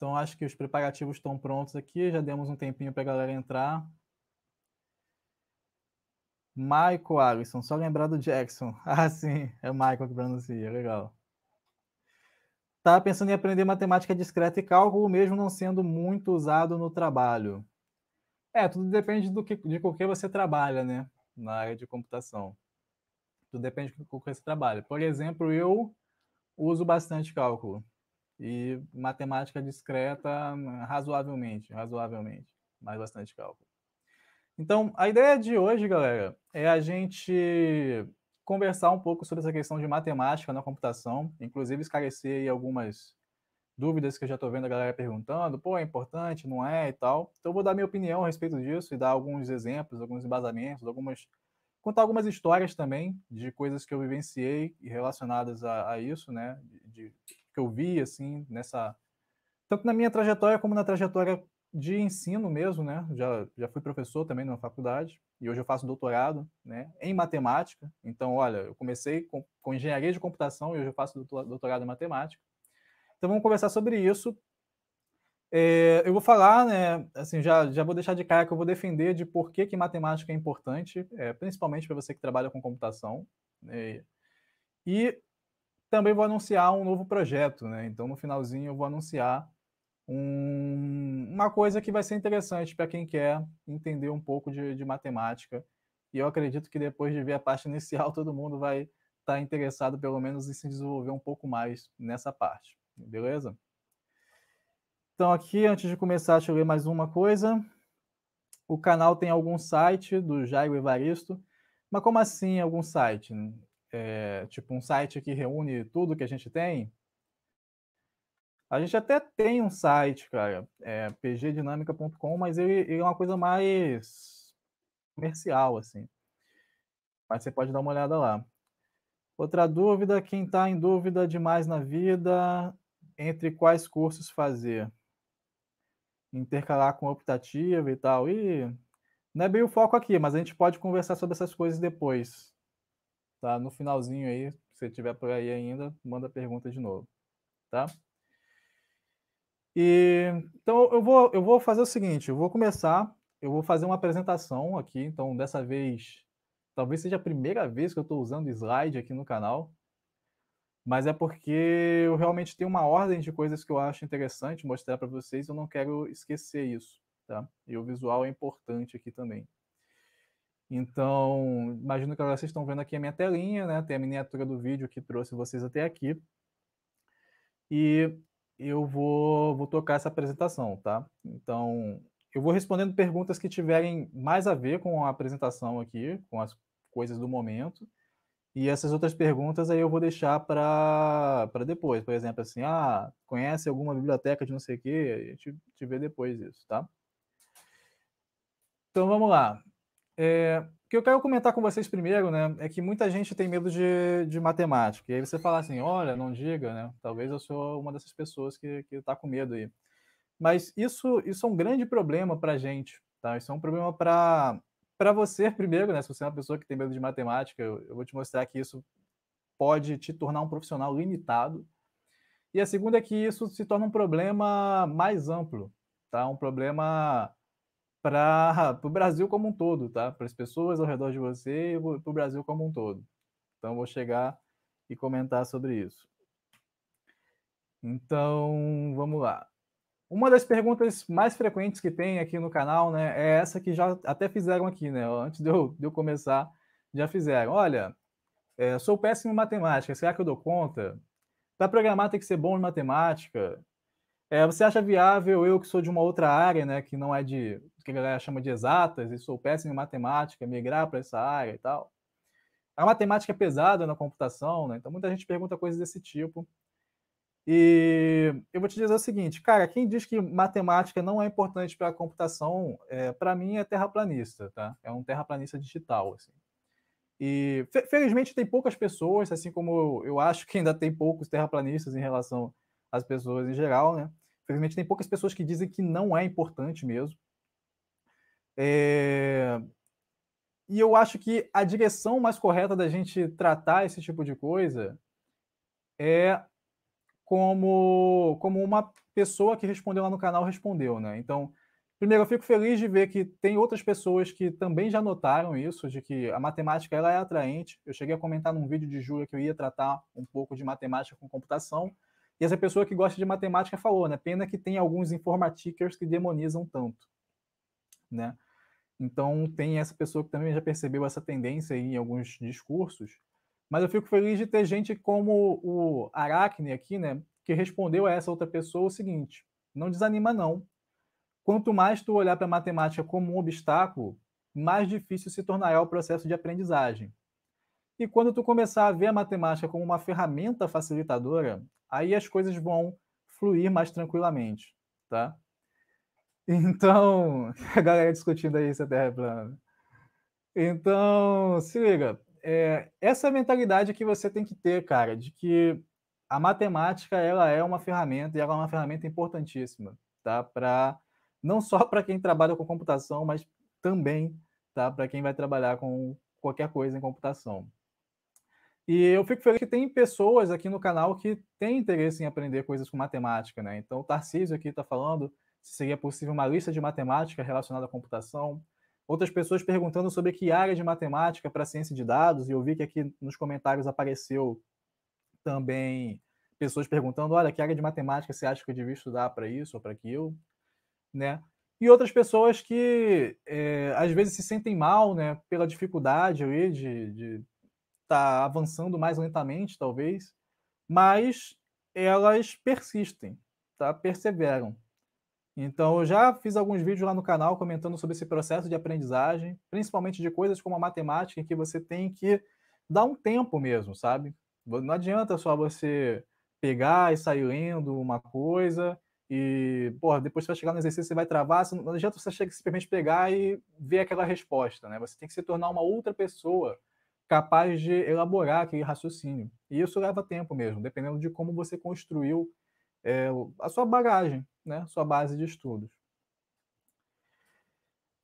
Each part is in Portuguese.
Então, acho que os preparativos estão prontos aqui. Já demos um tempinho para a galera entrar. Michael Alisson, só lembrar do Jackson. Ah, sim, é Michael que pronuncia, legal. Estava tá pensando em aprender matemática discreta e cálculo, mesmo não sendo muito usado no trabalho. É, tudo depende do que, de com que você trabalha, né? Na área de computação. Tudo depende do que você trabalha. Por exemplo, eu uso bastante cálculo e matemática discreta hum, razoavelmente, razoavelmente, mais bastante cálculo. Então, a ideia de hoje, galera, é a gente conversar um pouco sobre essa questão de matemática na computação, inclusive esclarecer aí algumas dúvidas que eu já estou vendo a galera perguntando, pô, é importante, não é e tal. Então, eu vou dar minha opinião a respeito disso e dar alguns exemplos, alguns embasamentos, algumas contar algumas histórias também de coisas que eu vivenciei relacionadas a, a isso, né? De, de que eu vi, assim, nessa. Tanto na minha trajetória como na trajetória de ensino mesmo, né? Já, já fui professor também numa faculdade e hoje eu faço doutorado, né? Em matemática. Então, olha, eu comecei com, com engenharia de computação e hoje eu faço doutorado em matemática. Então, vamos conversar sobre isso. É, eu vou falar, né? Assim, já, já vou deixar de cara que eu vou defender de por que, que matemática é importante, é, principalmente para você que trabalha com computação. Né? E também vou anunciar um novo projeto, né? Então, no finalzinho, eu vou anunciar um, uma coisa que vai ser interessante para quem quer entender um pouco de, de, matemática. E eu acredito que depois de ver a parte inicial, todo mundo vai estar tá interessado, pelo menos, em se desenvolver um pouco mais nessa parte. Beleza? Então, aqui, antes de começar, deixa eu ler mais uma coisa. O canal tem algum site do Jairo Evaristo. Mas como assim algum site? é, tipo um site que reúne tudo que a gente tem. A gente até tem um site, cara, é, mas ele, ele, é uma coisa mais comercial, assim. Mas você pode dar uma olhada lá. Outra dúvida, quem está em dúvida demais na vida, entre quais cursos fazer? Intercalar com optativa e tal. E não é bem o foco aqui, mas a gente pode conversar sobre essas coisas depois tá? No finalzinho aí, se tiver por aí ainda, manda pergunta de novo, tá? E então eu vou eu vou fazer o seguinte, eu vou começar, eu vou fazer uma apresentação aqui, então dessa vez talvez seja a primeira vez que eu estou usando slide aqui no canal, mas é porque eu realmente tenho uma ordem de coisas que eu acho interessante mostrar para vocês, eu não quero esquecer isso, tá? E o visual é importante aqui também. Então, imagino que agora vocês estão vendo aqui a minha telinha, né? Tem a miniatura do vídeo que trouxe vocês até aqui. E eu vou, vou tocar essa apresentação, tá? Então, eu vou respondendo perguntas que tiverem mais a ver com a apresentação aqui, com as coisas do momento. E essas outras perguntas aí eu vou deixar para depois. Por exemplo, assim, ah, conhece alguma biblioteca de não sei o quê? A gente, a gente vê depois isso, tá? Então vamos lá. É, o que eu quero comentar com vocês primeiro, né, é que muita gente tem medo de, de matemática. E aí você fala assim, olha, não diga, né? Talvez eu sou uma dessas pessoas que está com medo aí. Mas isso, isso é um grande problema para a gente, tá? Isso é um problema para para você primeiro, né? Se você é uma pessoa que tem medo de matemática, eu, eu vou te mostrar que isso pode te tornar um profissional limitado. E a segunda é que isso se torna um problema mais amplo, tá? Um problema para o Brasil como um todo, tá? Para as pessoas ao redor de você e para o Brasil como um todo. Então, vou chegar e comentar sobre isso. Então, vamos lá. Uma das perguntas mais frequentes que tem aqui no canal, né, é essa que já até fizeram aqui, né? Antes de eu, de eu começar, já fizeram. Olha, é, sou péssimo em matemática, será que eu dou conta? Para programar tem que ser bom em matemática. É, você acha viável eu que sou de uma outra área, né, que não é de que a galera chama de exatas, e sou péssimo em matemática, migrar para essa área e tal. A matemática é pesada na computação, né? Então muita gente pergunta coisas desse tipo. E eu vou te dizer o seguinte, cara, quem diz que matemática não é importante para a computação, é, para mim é terraplanista, tá? É um terraplanista digital, assim. E felizmente tem poucas pessoas, assim como eu, eu acho que ainda tem poucos terraplanistas em relação às pessoas em geral, né? Felizmente tem poucas pessoas que dizem que não é importante mesmo. É... E eu acho que a direção mais correta da gente tratar esse tipo de coisa é como, como uma pessoa que respondeu lá no canal respondeu, né? Então, primeiro, eu fico feliz de ver que tem outras pessoas que também já notaram isso, de que a matemática ela é atraente. Eu cheguei a comentar num vídeo de Júlia que eu ia tratar um pouco de matemática com computação, e essa pessoa que gosta de matemática falou, né? Pena que tem alguns informatickers que demonizam tanto né? Então tem essa pessoa que também já percebeu essa tendência em alguns discursos, mas eu fico feliz de ter gente como o Aracne aqui, né, que respondeu a essa outra pessoa o seguinte: não desanima não. Quanto mais tu olhar para a matemática como um obstáculo, mais difícil se tornará o processo de aprendizagem. E quando tu começar a ver a matemática como uma ferramenta facilitadora, aí as coisas vão fluir mais tranquilamente, tá? Então, a galera discutindo aí se a Terra é plana. Então, se liga, é, essa mentalidade que você tem que ter, cara, de que a matemática ela é uma ferramenta e ela é uma ferramenta importantíssima, tá? Para não só para quem trabalha com computação, mas também, tá? Para quem vai trabalhar com qualquer coisa em computação. E eu fico feliz que tem pessoas aqui no canal que têm interesse em aprender coisas com matemática, né? Então, o Tarcísio aqui está falando se seria possível uma lista de matemática relacionada à computação. Outras pessoas perguntando sobre que área de matemática para ciência de dados, e eu vi que aqui nos comentários apareceu também pessoas perguntando: olha, que área de matemática você acha que eu devia estudar para isso ou para aquilo? Né? E outras pessoas que é, às vezes se sentem mal né, pela dificuldade ali de estar tá avançando mais lentamente, talvez, mas elas persistem, tá? perseveram. Então, eu já fiz alguns vídeos lá no canal comentando sobre esse processo de aprendizagem, principalmente de coisas como a matemática, que você tem que dar um tempo mesmo, sabe? Não adianta só você pegar e sair lendo uma coisa e, porra, depois você vai chegar no exercício, você vai travar, não adianta você simplesmente pegar e ver aquela resposta, né? Você tem que se tornar uma outra pessoa capaz de elaborar aquele raciocínio. E isso leva tempo mesmo, dependendo de como você construiu é, a sua bagagem, né, sua base de estudos.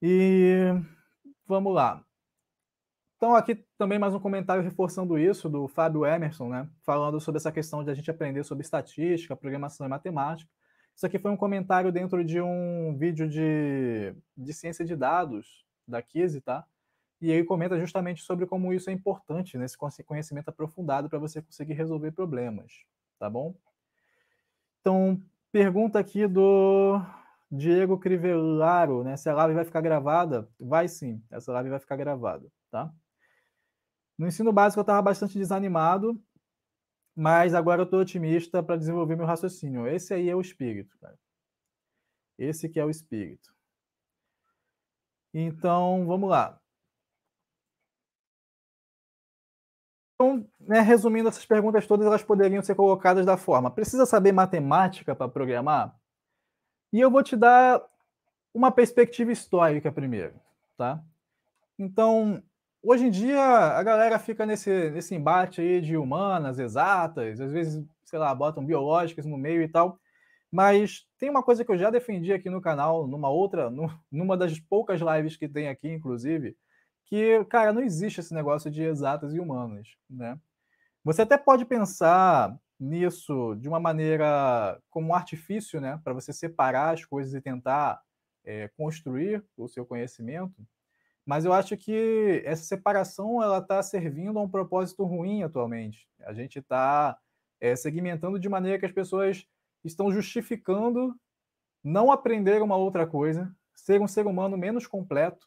E vamos lá. Então, aqui também mais um comentário reforçando isso do Fábio Emerson, né? Falando sobre essa questão de a gente aprender sobre estatística, programação e matemática. Isso aqui foi um comentário dentro de um vídeo de, de ciência de dados da Kise, tá? E ele comenta justamente sobre como isso é importante, né? conhecimento aprofundado para você conseguir resolver problemas, tá bom? Então, Pergunta aqui do Diego Crivellaro, né? Se a live vai ficar gravada? Vai sim, essa live vai ficar gravada, tá? No ensino básico eu estava bastante desanimado, mas agora eu estou otimista para desenvolver meu raciocínio. Esse aí é o espírito, cara. Esse que é o espírito. Então, vamos lá. Então, né, resumindo essas perguntas todas, elas poderiam ser colocadas da forma: precisa saber matemática para programar? E eu vou te dar uma perspectiva histórica primeiro, tá? Então, hoje em dia a galera fica nesse, nesse embate aí de humanas, exatas, às vezes, sei lá, botam biológicas no meio e tal. Mas tem uma coisa que eu já defendi aqui no canal, numa outra, numa das poucas lives que tem aqui, inclusive, que, cara, não existe esse negócio de exatas e humanas, né? Você até pode pensar nisso de uma maneira como um artifício, né, para você separar as coisas e tentar é, construir o seu conhecimento. Mas eu acho que essa separação ela está servindo a um propósito ruim atualmente. A gente está é, eh, segmentando de maneira que as pessoas estão justificando não aprender uma outra coisa, ser um ser humano menos completo,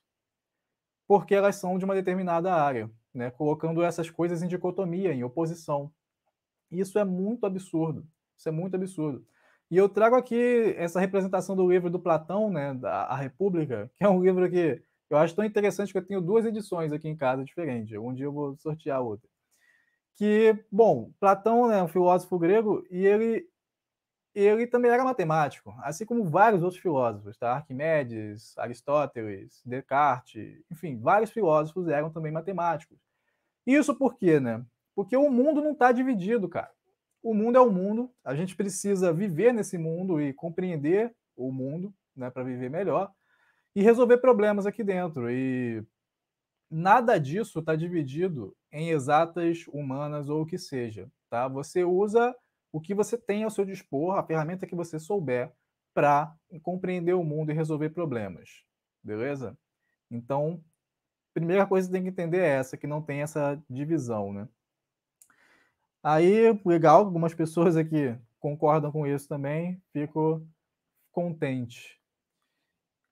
porque elas são de uma determinada área né, colocando essas coisas em dicotomia, em oposição. Isso é muito absurdo. Isso é muito absurdo. E eu trago aqui essa representação do livro do Platão, né, da a República, que é um livro que eu acho tão interessante que eu tenho duas edições aqui em casa diferentes. Um dia eu vou sortear a outra. Que, bom, Platão né, é um filósofo grego e ele ele também era matemático, assim como vários outros filósofos, tá? Arquimedes, Aristóteles, Descartes, enfim, vários filósofos eram também matemáticos. Isso por quê, né? Porque o mundo não está dividido, cara. O mundo é o mundo, a gente precisa viver nesse mundo e compreender o mundo, né, para viver melhor e resolver problemas aqui dentro. E nada disso está dividido em exatas, humanas ou o que seja, tá? Você usa o que você tem ao seu dispor, a ferramenta que você souber para compreender o mundo e resolver problemas. Beleza? Então, primeira coisa que você tem que entender é essa, que não tem essa divisão, né? Aí, legal, algumas pessoas aqui concordam com isso também, fico contente.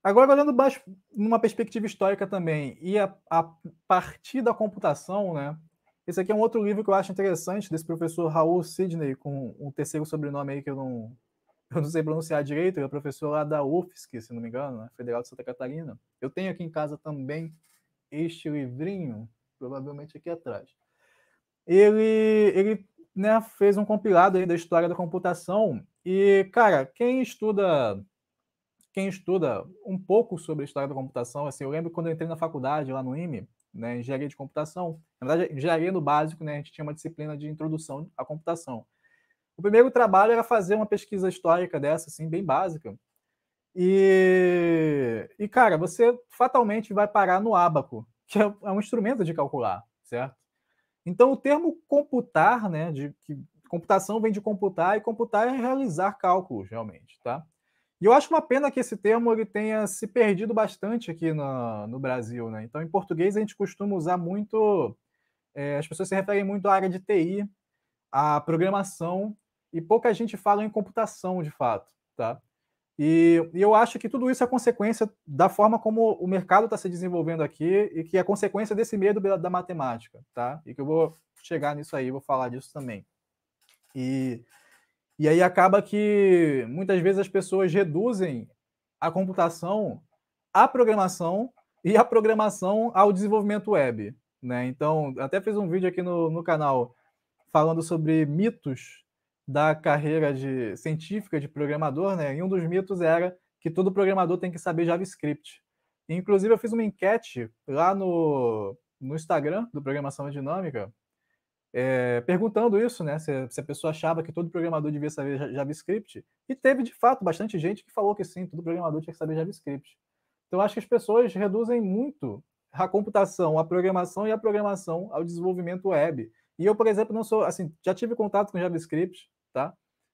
Agora, olhando baixo, numa perspectiva histórica também, e a, a partir da computação, né, esse aqui é um outro livro que eu acho interessante, desse professor Raul Sidney, com um terceiro sobrenome aí que eu não, eu não sei pronunciar direito, ele é professor lá da UFSC, se não me engano, né? Federal de Santa Catarina. Eu tenho aqui em casa também este livrinho, provavelmente aqui atrás. Ele, ele né, fez um compilado aí da história da computação e, cara, quem estuda quem estuda um pouco sobre a história da computação, assim, eu lembro quando eu entrei na faculdade lá no IME, né, engenharia de computação. Na verdade, engenharia no básico, né, a gente tinha uma disciplina de introdução à computação. O primeiro trabalho era fazer uma pesquisa histórica dessa, assim, bem básica. E, e cara, você fatalmente vai parar no ábaco, que é, é um instrumento de calcular, certo? Então, o termo computar, né, de que computação vem de computar e computar é realizar cálculos, realmente, tá? E eu acho uma pena que esse termo ele tenha se perdido bastante aqui no, no Brasil. Né? Então, em português, a gente costuma usar muito. É, as pessoas se referem muito à área de TI, à programação, e pouca gente fala em computação de fato. Tá? E, e eu acho que tudo isso é consequência da forma como o mercado está se desenvolvendo aqui e que é consequência desse medo da, da matemática. Tá? E que eu vou chegar nisso aí, vou falar disso também. E e aí acaba que muitas vezes as pessoas reduzem a computação à programação e a programação ao desenvolvimento web. Né? Então, até fiz um vídeo aqui no, no canal falando sobre mitos da carreira de científica de programador, né? E um dos mitos era que todo programador tem que saber JavaScript. Inclusive, eu fiz uma enquete lá no, no Instagram do Programação Dinâmica é, perguntando isso, né? Se, se, a pessoa achava que todo programador devia saber JavaScript, e teve de fato bastante gente que falou que sim, todo programador tinha que saber JavaScript. Então acho que as pessoas reduzem muito a computação, a programação e a programação ao desenvolvimento web. E eu, por exemplo, não sou assim, já tive contato com JavaScript, tá?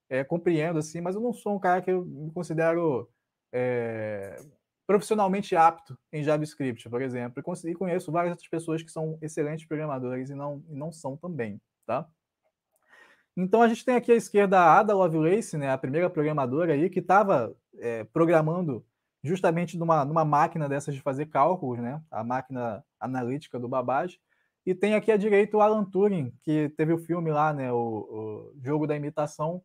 É, compreendo assim, mas eu não sou um cara que eu me considero é, profissionalmente apto em JavaScript, por exemplo. E conheço várias outras pessoas que são excelentes programadores e não, e não são também, tá? Então a gente tem aqui à esquerda a Ada Lovelace, né, a primeira programadora aí, que estava é, programando justamente numa, numa máquina dessas de fazer cálculos, né, a máquina analítica do Babbage. E tem aqui à direita o Alan Turing, que teve o filme lá, né, o, o Jogo da Imitação,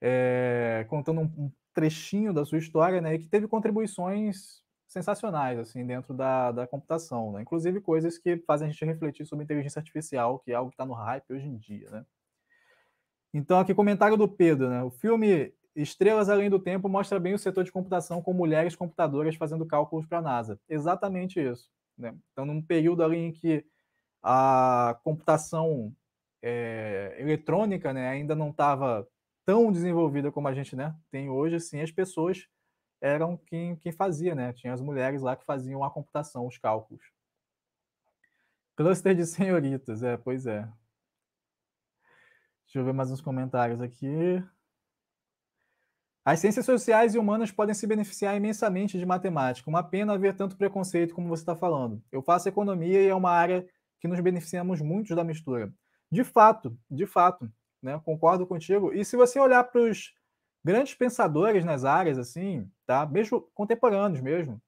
é, contando um, trechinho da sua história, né, que teve contribuições sensacionais assim dentro da, da computação, né? inclusive coisas que fazem a gente refletir sobre inteligência artificial, que é algo que está no hype hoje em dia, né? Então aqui comentário do Pedro, né? O filme Estrelas Além do Tempo mostra bem o setor de computação com mulheres computadoras fazendo cálculos para a NASA. Exatamente isso, né? Então num período ali em que a computação é, eletrônica, né, ainda não estava tão desenvolvida como a gente né, tem hoje, assim, as pessoas eram quem, quem fazia, né? Tinha as mulheres lá que faziam a computação, os cálculos. Cluster de senhoritas, é, pois é. Deixa eu ver mais uns comentários aqui. As ciências sociais e humanas podem se beneficiar imensamente de matemática. Uma pena haver tanto preconceito como você está falando. Eu faço economia e é uma área que nos beneficiamos muito da mistura. De fato, de fato né? Concordo contigo. E se você olhar para os grandes pensadores nas áreas, assim, tá? Mesmo contemporâneos mesmo,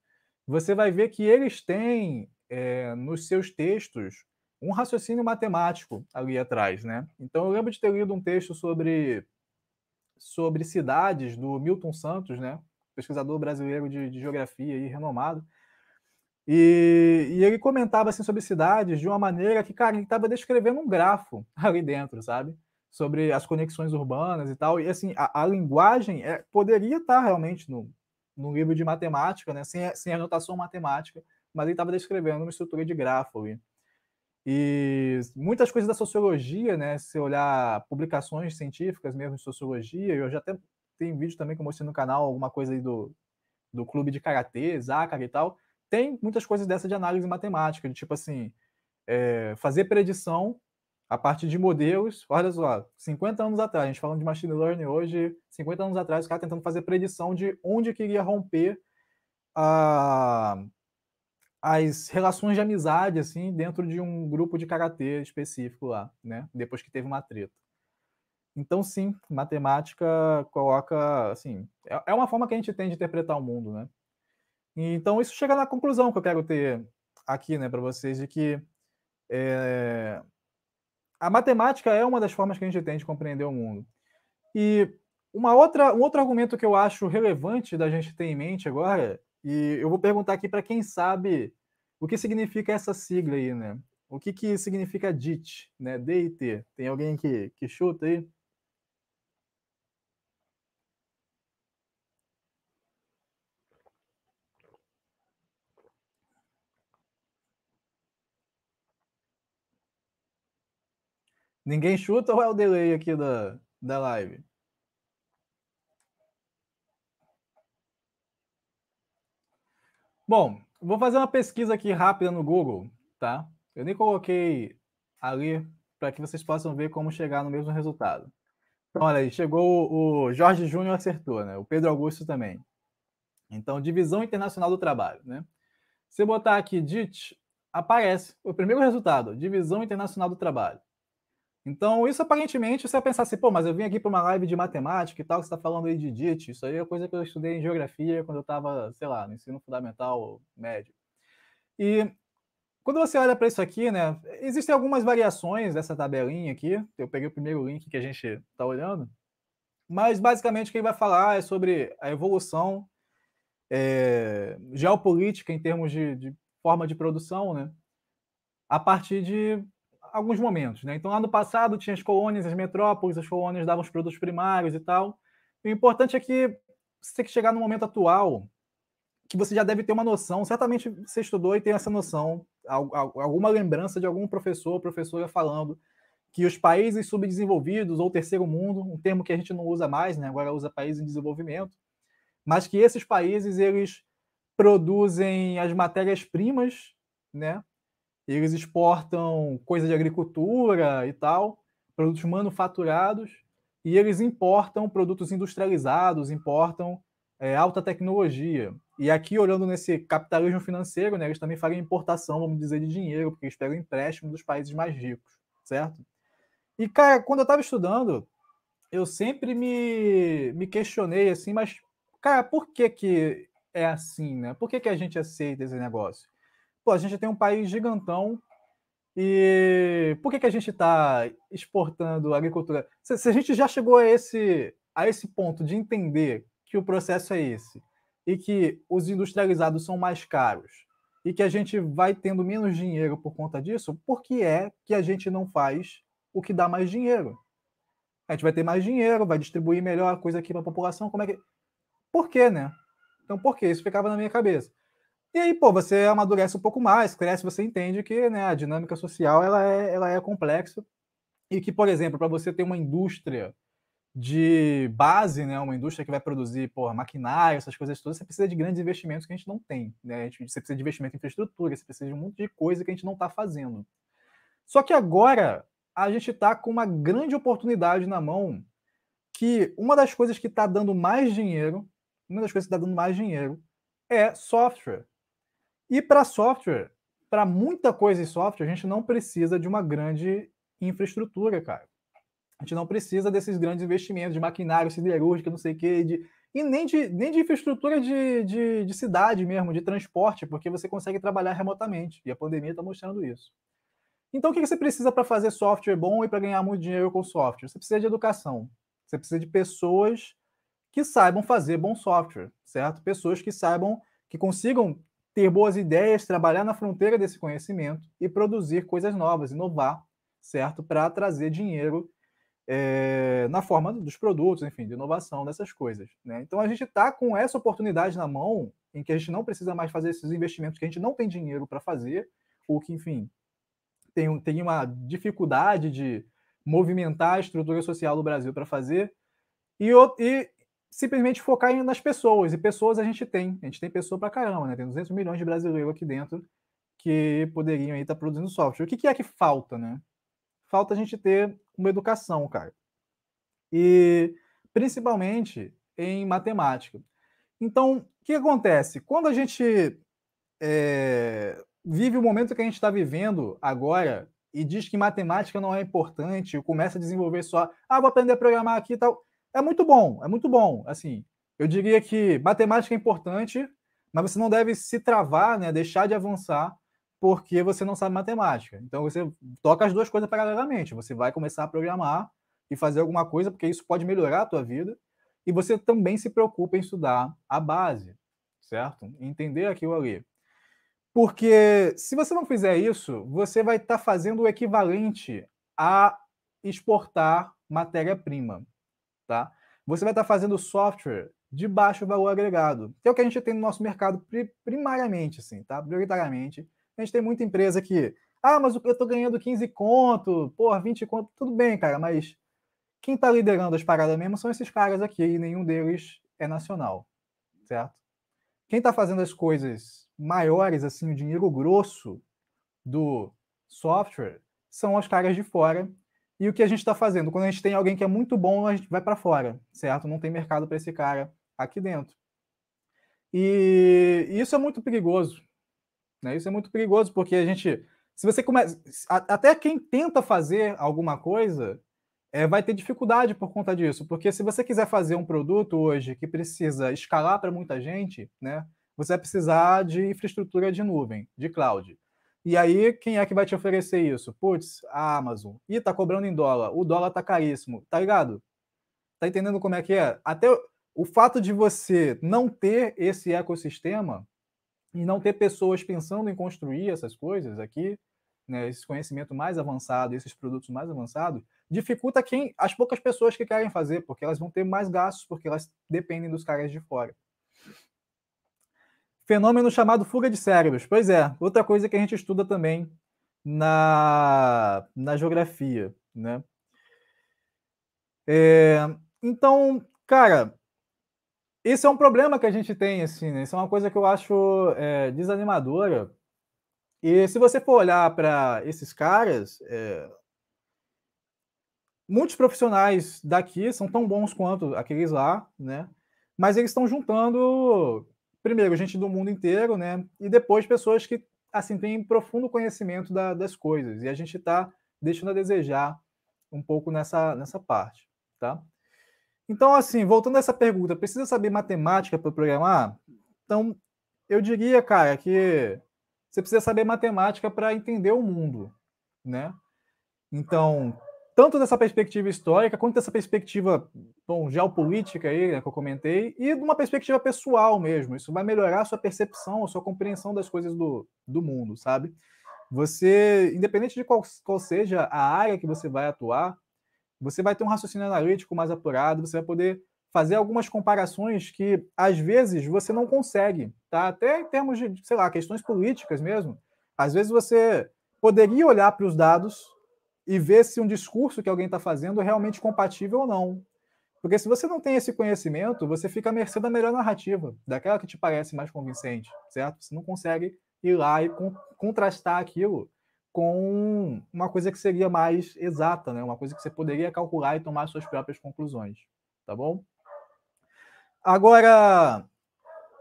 você vai ver que eles têm é, nos seus textos um raciocínio matemático ali atrás, né? Então eu lembro de ter lido um texto sobre sobre cidades do Milton Santos, né? Pesquisador brasileiro de, de geografia e renomado. E, e, ele comentava assim sobre cidades de uma maneira que, cara, ele estava descrevendo um grafo ali dentro, sabe? sobre as conexões urbanas e tal. E assim, a, a linguagem é, poderia estar tá realmente no, no livro de matemática, né? sem, sem anotação matemática, mas ele estava descrevendo uma estrutura de grafo ali. E muitas coisas da sociologia, né? Se olhar publicações científicas mesmo de sociologia, eu já até tenho vídeo também que eu mostrei no canal, alguma coisa aí do, do clube de karatê, Zácara e tal. Tem muitas coisas dessa de análise matemática, de tipo assim, é, fazer predição a partir de modelos, olha só, 50 anos atrás, a gente falando de machine learning hoje, 50 anos atrás, o cara tentando fazer predição de onde queria romper a, as relações de amizade, assim, dentro de um grupo de karatê específico lá, né? Depois que teve uma treta. Então, sim, matemática coloca, assim, é, é uma forma que a gente tem de interpretar o mundo, né? Então, isso chega na conclusão que eu quero ter aqui, né, para vocês, de que é, a matemática é uma das formas que a gente tem de compreender o mundo. E uma outra, um outro argumento que eu acho relevante da gente ter em mente agora, e eu vou perguntar aqui para quem sabe o que significa essa sigla aí, né? O que, que significa DIT, né? T. Tem alguém que, que chuta aí? Ninguém chuta ou é o delay aqui da, da live? Bom, vou fazer uma pesquisa aqui rápida no Google, tá? Eu nem coloquei ali para que vocês possam ver como chegar no mesmo resultado. Então, olha aí, chegou o Jorge Júnior acertou, né? O Pedro Augusto também. Então, Divisão Internacional do Trabalho, né? Se eu botar aqui DIT, aparece o primeiro resultado, Divisão Internacional do Trabalho. Então, isso aparentemente, você vai pensar assim, pô, mas eu vim aqui para uma live de matemática e tal, você está falando aí de DIT, isso aí é coisa que eu estudei em geografia quando eu estava, sei lá, no ensino fundamental médio. E quando você olha para isso aqui, né, existem algumas variações dessa tabelinha aqui, eu peguei o primeiro link que a gente está olhando, mas basicamente quem vai falar é sobre a evolução é, geopolítica em termos de, de forma de produção, né, a partir de alguns momentos. Né? Então, lá no passado, tinha as colônias, as metrópoles, as colônias davam os produtos primários e tal. E o importante é que você tem que chegar no momento atual que você já deve ter uma noção, certamente você estudou e tem essa noção, alguma lembrança de algum professor ou professora falando que os países subdesenvolvidos ou terceiro mundo, um termo que a gente não usa mais, né? agora usa país em desenvolvimento, mas que esses países eles produzem as matérias-primas né? Eles exportam coisa de agricultura e tal, produtos manufaturados, e eles importam produtos industrializados, importam é, alta tecnologia. E aqui, olhando nesse capitalismo financeiro, né, eles também fazem importação, vamos dizer, de dinheiro, porque eles pegam empréstimo dos países mais ricos, certo? E, cara, quando eu estava estudando, eu sempre me, me questionei assim, mas, cara, por que, que é assim, né? Por que, que a gente aceita esse negócio? pô, a gente tem um país gigantão e por que, que a gente está exportando agricultura? Se, se, a gente já chegou a esse, a esse ponto de entender que o processo é esse e que os industrializados são mais caros e que a gente vai tendo menos dinheiro por conta disso, por que é que a gente não faz o que dá mais dinheiro? A gente vai ter mais dinheiro, vai distribuir melhor a coisa aqui para a população, como é que... Por quê, né? Então, por quê? Isso ficava na minha cabeça. E aí, pô, você amadurece um pouco mais, cresce, você entende que né, a dinâmica social ela é, ela é complexa e que, por exemplo, para você ter uma indústria de base, né, uma indústria que vai produzir porra, maquinário, essas coisas todas, você precisa de grandes investimentos que a gente não tem. Né? você precisa de investimento em infraestrutura, você precisa de um monte de coisa que a gente não está fazendo. Só que agora a gente está com uma grande oportunidade na mão que uma das coisas que está dando mais dinheiro, uma das coisas que está dando mais dinheiro é software. E para software, para muita coisa em software, a gente não precisa de uma grande infraestrutura, cara. A gente não precisa desses grandes investimentos de maquinário siderúrgica, não sei o quê, de, e nem de, nem de infraestrutura de, de, de cidade mesmo, de transporte, porque você consegue trabalhar remotamente. E a pandemia está mostrando isso. Então, o que você precisa para fazer software bom e para ganhar muito dinheiro com software? Você precisa de educação. Você precisa de pessoas que saibam fazer bom software, certo? Pessoas que saibam, que consigam ter boas ideias, trabalhar na fronteira desse conhecimento e produzir coisas novas, inovar, certo? Para trazer dinheiro é, na forma dos produtos, enfim, de inovação, dessas coisas. Né? Então a gente está com essa oportunidade na mão, em que a gente não precisa mais fazer esses investimentos que a gente não tem dinheiro para fazer, ou que, enfim, tem, tem uma dificuldade de movimentar a estrutura social do Brasil para fazer. E, e simplesmente focar nas pessoas. E pessoas a gente tem. A gente tem pessoa pra caramba, né? Tem 200 milhões de brasileiros aqui dentro que poderiam estar tá produzindo software. O que, que é que falta, né? Falta a gente ter uma educação, cara. E principalmente em matemática. Então, o que acontece? Quando a gente é, vive o momento que a gente está vivendo agora e diz que matemática não é importante, começa a desenvolver só, ah, vou aprender a programar aqui e tal. É muito bom, é muito bom. Assim, eu diria que matemática é importante, mas você não deve se travar, né, deixar de avançar porque você não sabe matemática. Então você toca as duas coisas paralelamente. Você vai começar a programar e fazer alguma coisa porque isso pode melhorar a tua vida e você também se preocupa em estudar a base, certo? Entender aquilo ali. Porque se você não fizer isso, você vai estar tá fazendo o equivalente a exportar matéria-prima tá? Você vai estar tá fazendo software de baixo valor agregado, que é o que a gente tem no nosso mercado primariamente, assim, tá? Prioritariamente. A gente tem muita empresa que, ah, mas eu estou ganhando 15 conto, porra, 20 conto, tudo bem, cara, mas quem está liderando as paradas mesmo são esses caras aqui, e nenhum deles é nacional, certo? Quem está fazendo as coisas maiores, assim, o dinheiro grosso do software, são os caras de fora e o que a gente está fazendo? Quando a gente tem alguém que é muito bom, a gente vai para fora, certo? Não tem mercado para esse cara aqui dentro. E isso é muito perigoso. Né? Isso é muito perigoso, porque a gente. Se você começa. Até quem tenta fazer alguma coisa é, vai ter dificuldade por conta disso. Porque se você quiser fazer um produto hoje que precisa escalar para muita gente, né? Você vai precisar de infraestrutura de nuvem, de cloud. E aí, quem é que vai te oferecer isso? Putz, a Amazon. Ih, tá cobrando em dólar. O dólar tá caríssimo. Tá ligado? Tá entendendo como é que é? Até o fato de você não ter esse ecossistema e não ter pessoas pensando em construir essas coisas aqui, né, esse conhecimento mais avançado, esses produtos mais avançados, dificulta quem as poucas pessoas que querem fazer, porque elas vão ter mais gastos, porque elas dependem dos caras de fora. Fenômeno chamado fuga de cérebros. Pois é, outra coisa que a gente estuda também na, na geografia, né? É, então, cara, esse é um problema que a gente tem, assim, né? Isso é uma coisa que eu acho é, desanimadora. E se você for olhar para esses caras, é, muitos profissionais daqui são tão bons quanto aqueles lá, né? Mas eles estão juntando primeiro, gente do mundo inteiro, né? E depois, pessoas que, assim, têm profundo conhecimento da, das coisas. E a gente está deixando a desejar um pouco nessa, nessa parte, tá? Então, assim, voltando a essa pergunta, precisa saber matemática para programar? Então, eu diria, cara, que você precisa saber matemática para entender o mundo, né? Então, tanto dessa perspectiva histórica quanto dessa perspectiva bom, geopolítica aí, né, que eu comentei, e de uma perspectiva pessoal mesmo. Isso vai melhorar a sua percepção, a sua compreensão das coisas do, do mundo, sabe? Você, independente de qual, qual seja a área que você vai atuar, você vai ter um raciocínio analítico mais apurado, você vai poder fazer algumas comparações que às vezes você não consegue, tá? Até em termos de, sei lá, questões políticas mesmo. Às vezes você poderia olhar para os dados e ver se um discurso que alguém está fazendo é realmente compatível ou não. Porque se você não tem esse conhecimento, você fica à mercê da melhor narrativa, daquela que te parece mais convincente, certo? Você não consegue ir lá e con contrastar aquilo com uma coisa que seria mais exata, né? Uma coisa que você poderia calcular e tomar suas próprias conclusões, tá bom? Agora,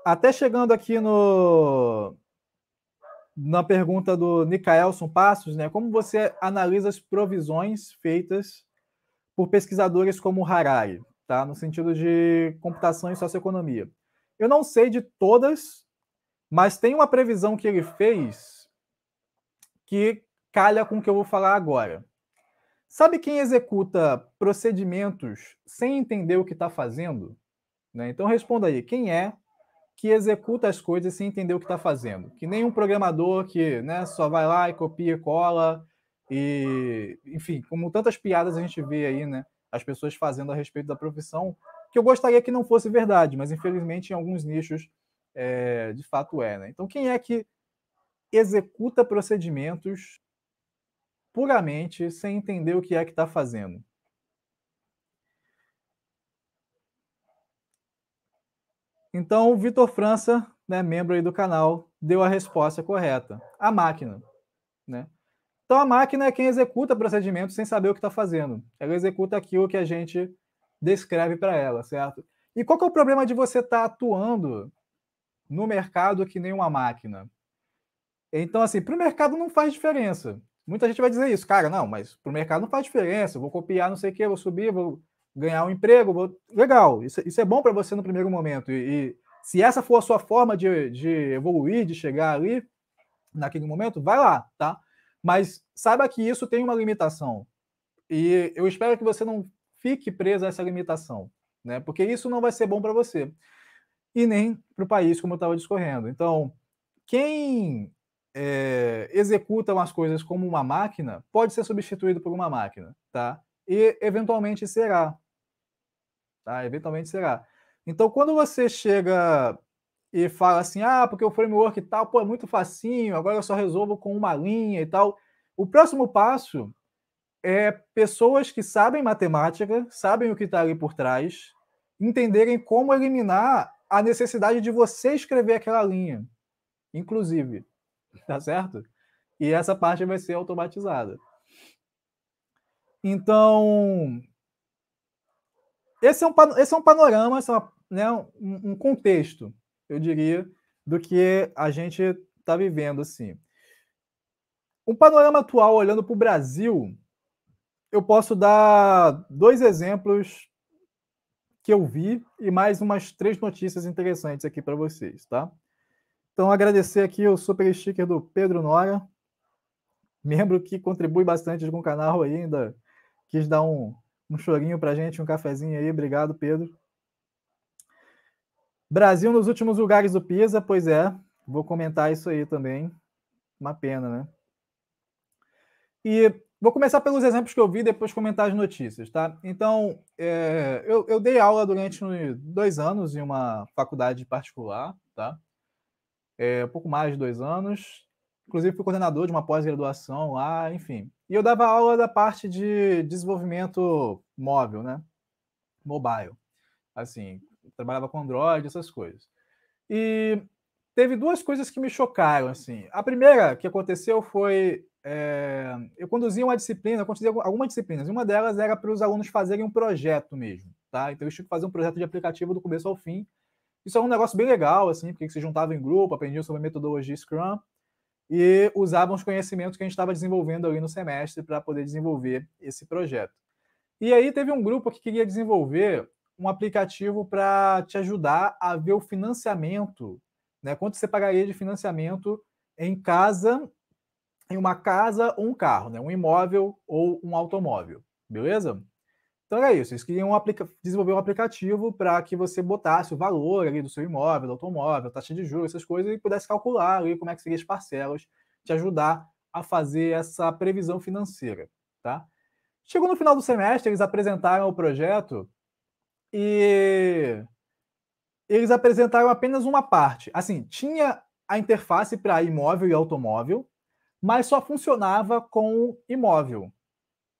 até chegando aqui no na pergunta do Nicaelson Passos, né? Como você analisa as provisões feitas por pesquisadores como Harari, tá? No sentido de computação e socioeconomia. Eu não sei de todas, mas tem uma previsão que ele fez que calha com o que eu vou falar agora. Sabe quem executa procedimentos sem entender o que está fazendo? Né? Então responda aí, quem é que executa as coisas sem entender o que está fazendo. Que nem um programador que né, só vai lá e copia e cola, e, enfim, como tantas piadas a gente vê aí, né? As pessoas fazendo a respeito da profissão, que eu gostaria que não fosse verdade, mas infelizmente em alguns nichos é, de fato é. Né? Então, quem é que executa procedimentos puramente sem entender o que é que está fazendo? Então, o Vitor França, né, membro aí do canal, deu a resposta correta. A máquina. Né? Então, a máquina é quem executa procedimento sem saber o que está fazendo. Ela executa aquilo que a gente descreve para ela, certo? E qual é o problema de você estar tá atuando no mercado que nem uma máquina? Então, assim, para o mercado não faz diferença. Muita gente vai dizer isso, cara, não, mas para o mercado não faz diferença, vou copiar não sei o quê, vou subir, vou ganhar um emprego, legal, isso, isso é bom para você no primeiro momento. E, e, se essa for a sua forma de, de evoluir, de chegar ali, naquele momento, vai lá, tá? Mas saiba que isso tem uma limitação. E eu espero que você não fique preso a essa limitação, né? Porque isso não vai ser bom para você e nem para o país, como eu estava discorrendo. Então, quem é, executa as coisas como uma máquina pode ser substituído por uma máquina, tá? E eventualmente será, Tá? Eventualmente será. Então, quando você chega e fala assim, ah, porque o framework e tal, pô, é muito facinho, agora eu só resolvo com uma linha e tal. O próximo passo é pessoas que sabem matemática, sabem o que está ali por trás, entenderem como eliminar a necessidade de você escrever aquela linha, inclusive, tá certo? E essa parte vai ser automatizada. Então, esse é um, esse é um panorama, esse é uma, né, um, um contexto, eu diria, do que a gente está vivendo assim. O panorama atual, olhando para o Brasil, eu posso dar dois exemplos que eu vi e mais umas três notícias interessantes aqui para vocês, tá? Então, agradecer aqui o super sticker do Pedro Nora, membro que contribui bastante com o canal ainda quis dar um, um chorinho para gente, um cafezinho aí. Obrigado, Pedro. Brasil nos últimos lugares do PISA, pois é. Vou comentar isso aí também. Uma pena, né? E vou começar pelos exemplos que eu vi, depois comentar as notícias, tá? Então, é, eu, eu, dei aula durante dois anos em uma faculdade particular, tá? É, um pouco mais de dois anos. Inclusive, fui coordenador de uma pós-graduação lá, enfim. E eu dava aula da parte de desenvolvimento móvel, né? Mobile. Assim, trabalhava com Android, essas coisas. E teve duas coisas que me chocaram, assim. A primeira que aconteceu foi... É, eu conduzia uma disciplina, eu conduzia algumas disciplinas, e uma delas era para os alunos fazerem um projeto mesmo, tá? Então, eles tinham que fazer um projeto de aplicativo do começo ao fim. Isso é um negócio bem legal, assim, porque se juntavam em grupo, aprendiam sobre a metodologia Scrum e usavam os conhecimentos que a gente estava desenvolvendo ali no semestre para poder desenvolver esse projeto. E aí teve um grupo que queria desenvolver um aplicativo para te ajudar a ver o financiamento, né? Quanto você pagaria de financiamento em casa, em uma casa ou um carro, né? Um imóvel ou um automóvel, beleza? Então era é isso, eles queriam um desenvolver um aplicativo para que você botasse o valor ali do seu imóvel, do automóvel, taxa de juros, essas coisas, e pudesse calcular ali como é que seriam as parcelas, te ajudar a fazer essa previsão financeira, tá? Chegou no final do semestre, eles apresentaram o projeto e eles apresentaram apenas uma parte. Assim, tinha a interface para imóvel e automóvel, mas só funcionava com imóvel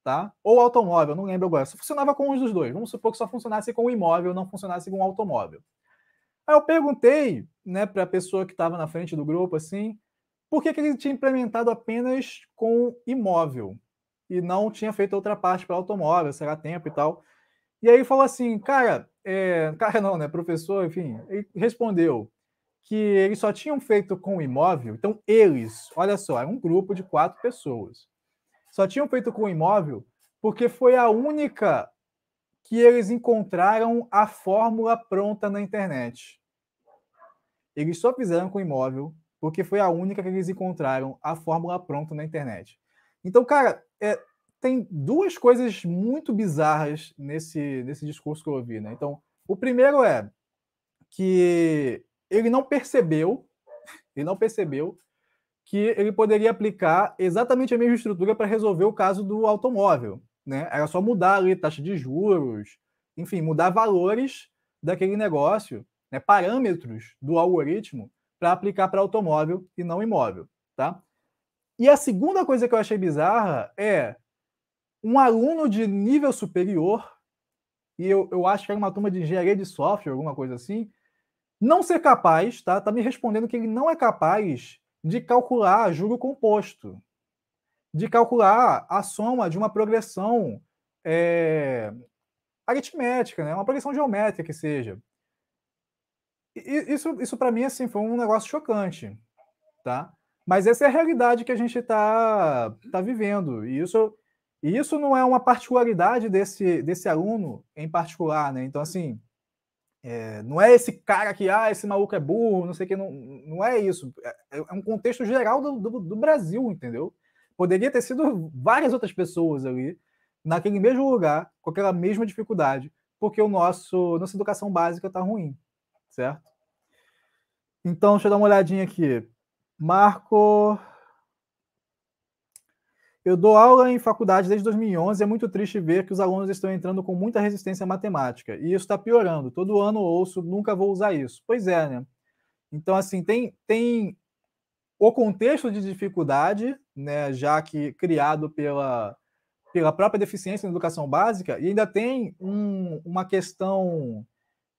tá? Ou automóvel, não lembro agora. Só funcionava com um dos dois. Vamos supor que só funcionasse com o imóvel, não funcionasse com o automóvel. Aí eu perguntei, né, para a pessoa que estava na frente do grupo, assim, por que, que ele tinha implementado apenas com imóvel e não tinha feito outra parte para automóvel, será tempo e tal. E aí falou assim, cara, é... cara não, né, professor, enfim, ele respondeu que eles só tinham feito com imóvel, então eles, olha só, é um grupo de quatro pessoas. Só tinham feito com o imóvel porque foi a única que eles encontraram a fórmula pronta na internet. Eles só fizeram com o imóvel porque foi a única que eles encontraram a fórmula pronta na internet. Então, cara, é, tem duas coisas muito bizarras nesse, nesse discurso que eu ouvi. Né? Então, o primeiro é que ele não percebeu, ele não percebeu que ele poderia aplicar exatamente a mesma estrutura para resolver o caso do automóvel. Né? Era só mudar ali taxa de juros, enfim, mudar valores daquele negócio, né? parâmetros do algoritmo para aplicar para automóvel e não imóvel. Tá? E a segunda coisa que eu achei bizarra é um aluno de nível superior, e eu, eu acho que era uma turma de engenharia de software, alguma coisa assim, não ser capaz, tá? Tá me respondendo que ele não é capaz de calcular juro composto, de calcular a soma de uma progressão é, aritmética, né? uma progressão geométrica que seja. E, isso, isso para mim assim, foi um negócio chocante. Tá? Mas essa é a realidade que a gente está tá vivendo. E isso, e isso não é uma particularidade desse, desse aluno em particular, né? Então, assim, é, não é esse cara que, ah, esse maluco é burro, não sei o que, não, não é isso. É, é um contexto geral do, do, do, Brasil, entendeu? Poderia ter sido várias outras pessoas ali, naquele mesmo lugar, com aquela mesma dificuldade, porque o nosso, nossa educação básica está ruim, certo? Então, deixa eu dar uma olhadinha aqui. Marco. Eu dou aula em faculdade desde 2011 e é muito triste ver que os alunos estão entrando com muita resistência à matemática. E isso está piorando. Todo ano ouço, nunca vou usar isso. Pois é, né? Então, assim, tem, tem o contexto de dificuldade, né, já que criado pela, pela própria deficiência na educação básica, e ainda tem um, uma questão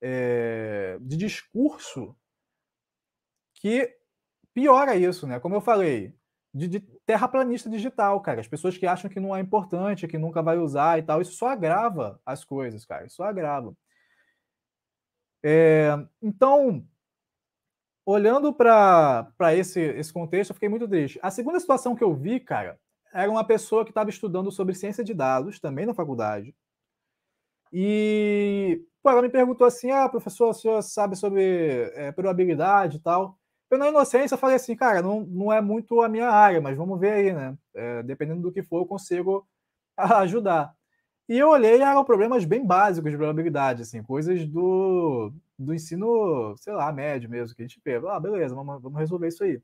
é, de discurso que piora isso, né? Como eu falei, de, de terraplanista digital, cara. As pessoas que acham que não é importante, que nunca vai usar e tal, isso só agrava as coisas, cara. Isso só agrava. É, então, olhando para esse, esse contexto, eu fiquei muito triste. A segunda situação que eu vi, cara, era uma pessoa que estava estudando sobre ciência de dados, também na faculdade. E pô, ela me perguntou assim: ah, professor, o senhor sabe sobre é, probabilidade e tal? Eu, na inocência, falei assim, cara, não, não é muito a minha área, mas vamos ver aí, né? É, dependendo do que for, eu consigo ajudar. E eu olhei, eram problemas bem básicos de probabilidade, assim, coisas do, do ensino, sei lá, médio mesmo, que a gente pega. Ah, beleza, vamos, vamos resolver isso aí.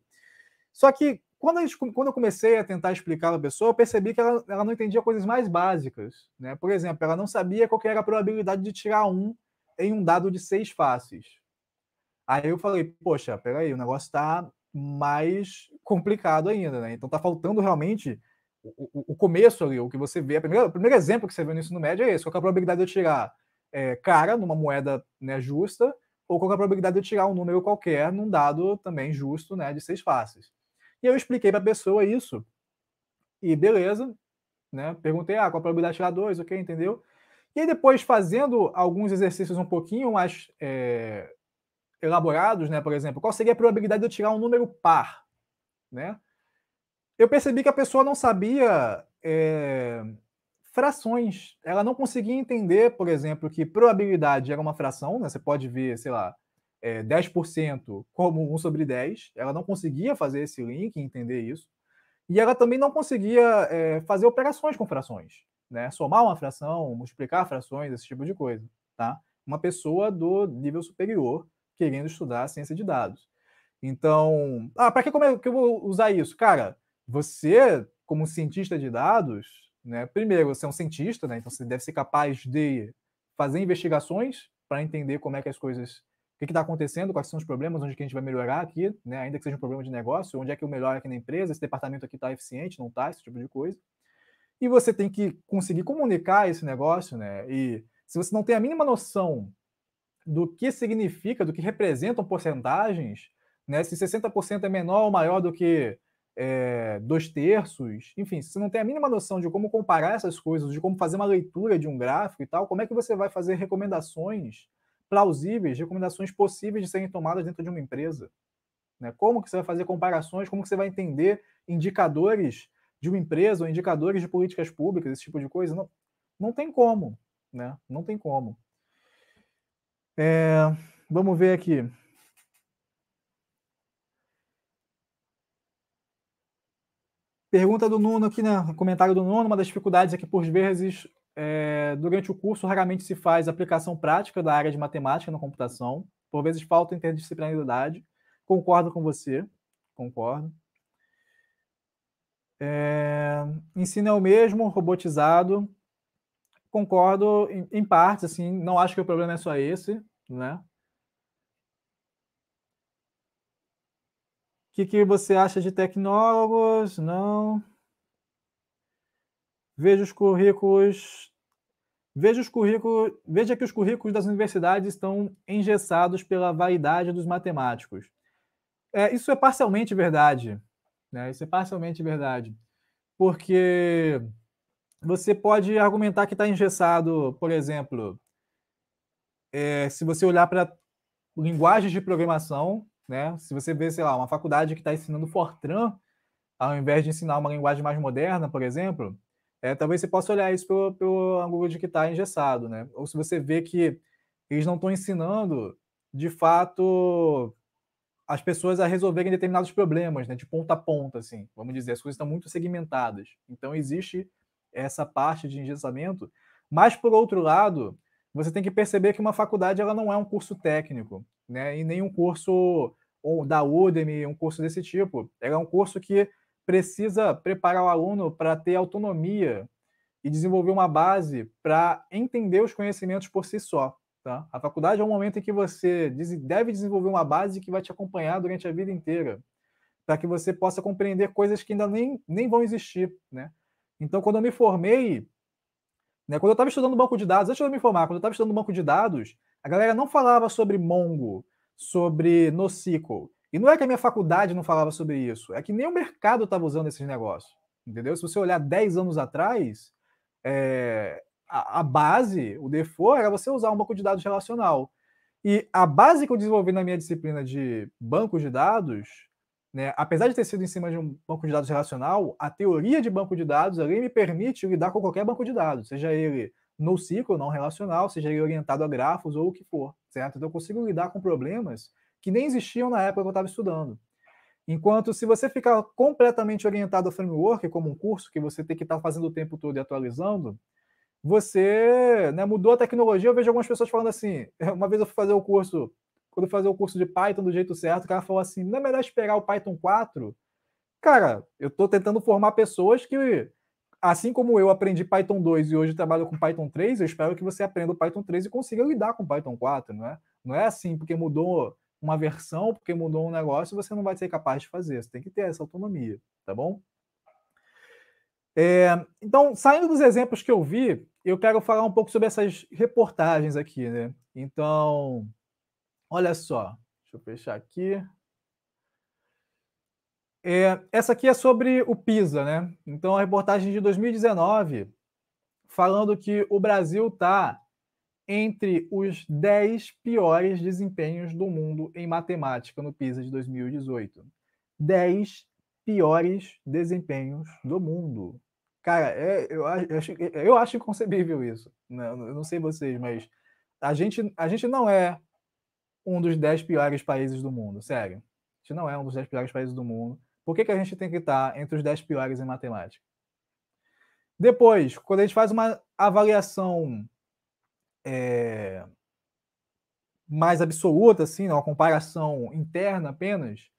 Só que quando, gente, quando eu comecei a tentar explicar para a pessoa, eu percebi que ela, ela não entendia coisas mais básicas. Né? Por exemplo, ela não sabia qual era a probabilidade de tirar um em um dado de seis faces. Aí eu falei, poxa, peraí, o negócio está mais complicado ainda, né? Então tá faltando realmente o, o, o começo ali, o que você vê. Primeira, o primeiro exemplo que você vê no ensino médio é esse: qual é a probabilidade de eu tirar é, cara numa moeda né, justa, ou qual é a probabilidade de eu tirar um número qualquer num dado também justo, né, de seis faces. E eu expliquei para a pessoa isso, e beleza, né? Perguntei, ah, qual a probabilidade de tirar dois, ok, entendeu? E aí depois, fazendo alguns exercícios um pouquinho mais é, elaborados, né, por exemplo, qual seria a probabilidade de eu tirar um número par, né? Eu percebi que a pessoa não sabia é, frações, ela não conseguia entender, por exemplo, que probabilidade era uma fração, né? Você pode ver, sei lá, é, 10% como 1 sobre 10, ela não conseguia fazer esse link, e entender isso, e ela também não conseguia é, fazer operações com frações, né? Somar uma fração, multiplicar frações, esse tipo de coisa, tá? Uma pessoa do nível superior querendo estudar ciência de dados. Então, ah, para que, é que eu vou usar isso? Cara, você, como cientista de dados, né, primeiro, você é um cientista, né, então você deve ser capaz de fazer investigações para entender como é que as coisas o que está acontecendo, quais são os problemas, onde que a gente vai melhorar aqui, né? ainda que seja um problema de negócio, onde é que eu melhoro é aqui na empresa, esse departamento aqui está eficiente, não está, esse tipo de coisa. E você tem que conseguir comunicar esse negócio, né? E se você não tem a mínima noção do que significa, do que representam porcentagens, né? Se 60% é menor ou maior do que é, dois terços, enfim, se você não tem a mínima noção de como comparar essas coisas, de como fazer uma leitura de um gráfico e tal, como é que você vai fazer recomendações plausíveis, recomendações possíveis de serem tomadas dentro de uma empresa? Né? Como que você vai fazer comparações, como que você vai entender indicadores de uma empresa ou indicadores de políticas públicas, esse tipo de coisa? Não, não tem como, né? Não tem como. É, vamos ver aqui. Pergunta do Nuno aqui, né? Comentário do Nuno. Uma das dificuldades é que, por vezes, é, durante o curso, raramente se faz aplicação prática da área de matemática na computação. Por vezes, falta interdisciplinaridade. Concordo com você. Concordo. É, ensino é o mesmo, robotizado concordo em, em partes, assim, não acho que o problema é só esse, né? O que, que você acha de tecnólogos? Não. Veja os currículos. Veja os currículos. Veja que os currículos das universidades estão engessados pela vaidade dos matemáticos. É, isso é parcialmente verdade. Né? Isso é parcialmente verdade. Porque você pode argumentar que está engessado, por exemplo, é, se você olhar para linguagens de programação, né? Se você vê, sei lá, uma faculdade que está ensinando Fortran, ao invés de ensinar uma linguagem mais moderna, por exemplo, é, talvez você possa olhar isso pelo, pelo ângulo de que está engessado, né? Ou se você vê que eles não estão ensinando, de fato, as pessoas a resolverem determinados problemas, né? De ponta a ponta, assim, vamos dizer, as coisas estão muito segmentadas. Então existe essa parte de engessamento. Mas, por outro lado, você tem que perceber que uma faculdade ela não é um curso técnico, né? E nem um curso da Udemy, um curso desse tipo. Ela é um curso que precisa preparar o aluno para ter autonomia e desenvolver uma base para entender os conhecimentos por si só. Tá? A faculdade é um momento em que você deve desenvolver uma base que vai te acompanhar durante a vida inteira, para que você possa compreender coisas que ainda nem, nem vão existir. Né? Então, quando eu me formei, né, quando eu estava estudando banco de dados, antes de eu me formar, quando eu estava estudando banco de dados, a galera não falava sobre Mongo, sobre NoSQL. E não é que a minha faculdade não falava sobre isso, é que nem o mercado estava usando esses negócios. Entendeu? Se você olhar 10 anos atrás, é, a, a, base, o default, era você usar um banco de dados relacional. E a base que eu desenvolvi na minha disciplina de banco de dados né? Apesar de ter sido em cima de um banco de dados relacional, a teoria de banco de dados ali me permite lidar com qualquer banco de dados, seja ele NoSQL, não relacional, seja ele orientado a grafos ou o que for, certo? Então eu consigo lidar com problemas que nem existiam na época que eu estava estudando. Enquanto se você ficar completamente orientado a framework, como um curso que você tem que estar tá fazendo o tempo todo e atualizando, você né, mudou a tecnologia. Eu vejo algumas pessoas falando assim. É, uma vez eu fui fazer o um curso quando eu o curso de Python do jeito certo, o cara falou assim: não é melhor esperar o Python 4? Cara, eu estou tentando formar pessoas que, assim como eu aprendi Python 2 e hoje trabalho com Python 3, eu espero que você aprenda o Python 3 e consiga lidar com o Python 4, não é? Não é assim, porque mudou uma versão, porque mudou um negócio, você não vai ser capaz de fazer. Você tem que ter essa autonomia, tá bom? É, então, saindo dos exemplos que eu vi, eu quero falar um pouco sobre essas reportagens aqui, né? Então, Olha só, deixa eu fechar aqui. É, essa aqui é sobre o PISA, né? Então, a reportagem de 2019, falando que o Brasil está entre os 10 piores desempenhos do mundo em matemática no PISA de 2018. 10 piores desempenhos do mundo. Cara, é, eu, acho, eu acho inconcebível isso. Não, né? eu não sei vocês, mas a gente, a gente não é um dos dez piores países do mundo. Sério. A gente não é um dos dez piores países do mundo. Por que, que a gente tem que estar entre os dez piores em matemática? Depois, quando a gente faz uma avaliação é, mais absoluta, assim, né, uma comparação interna apenas,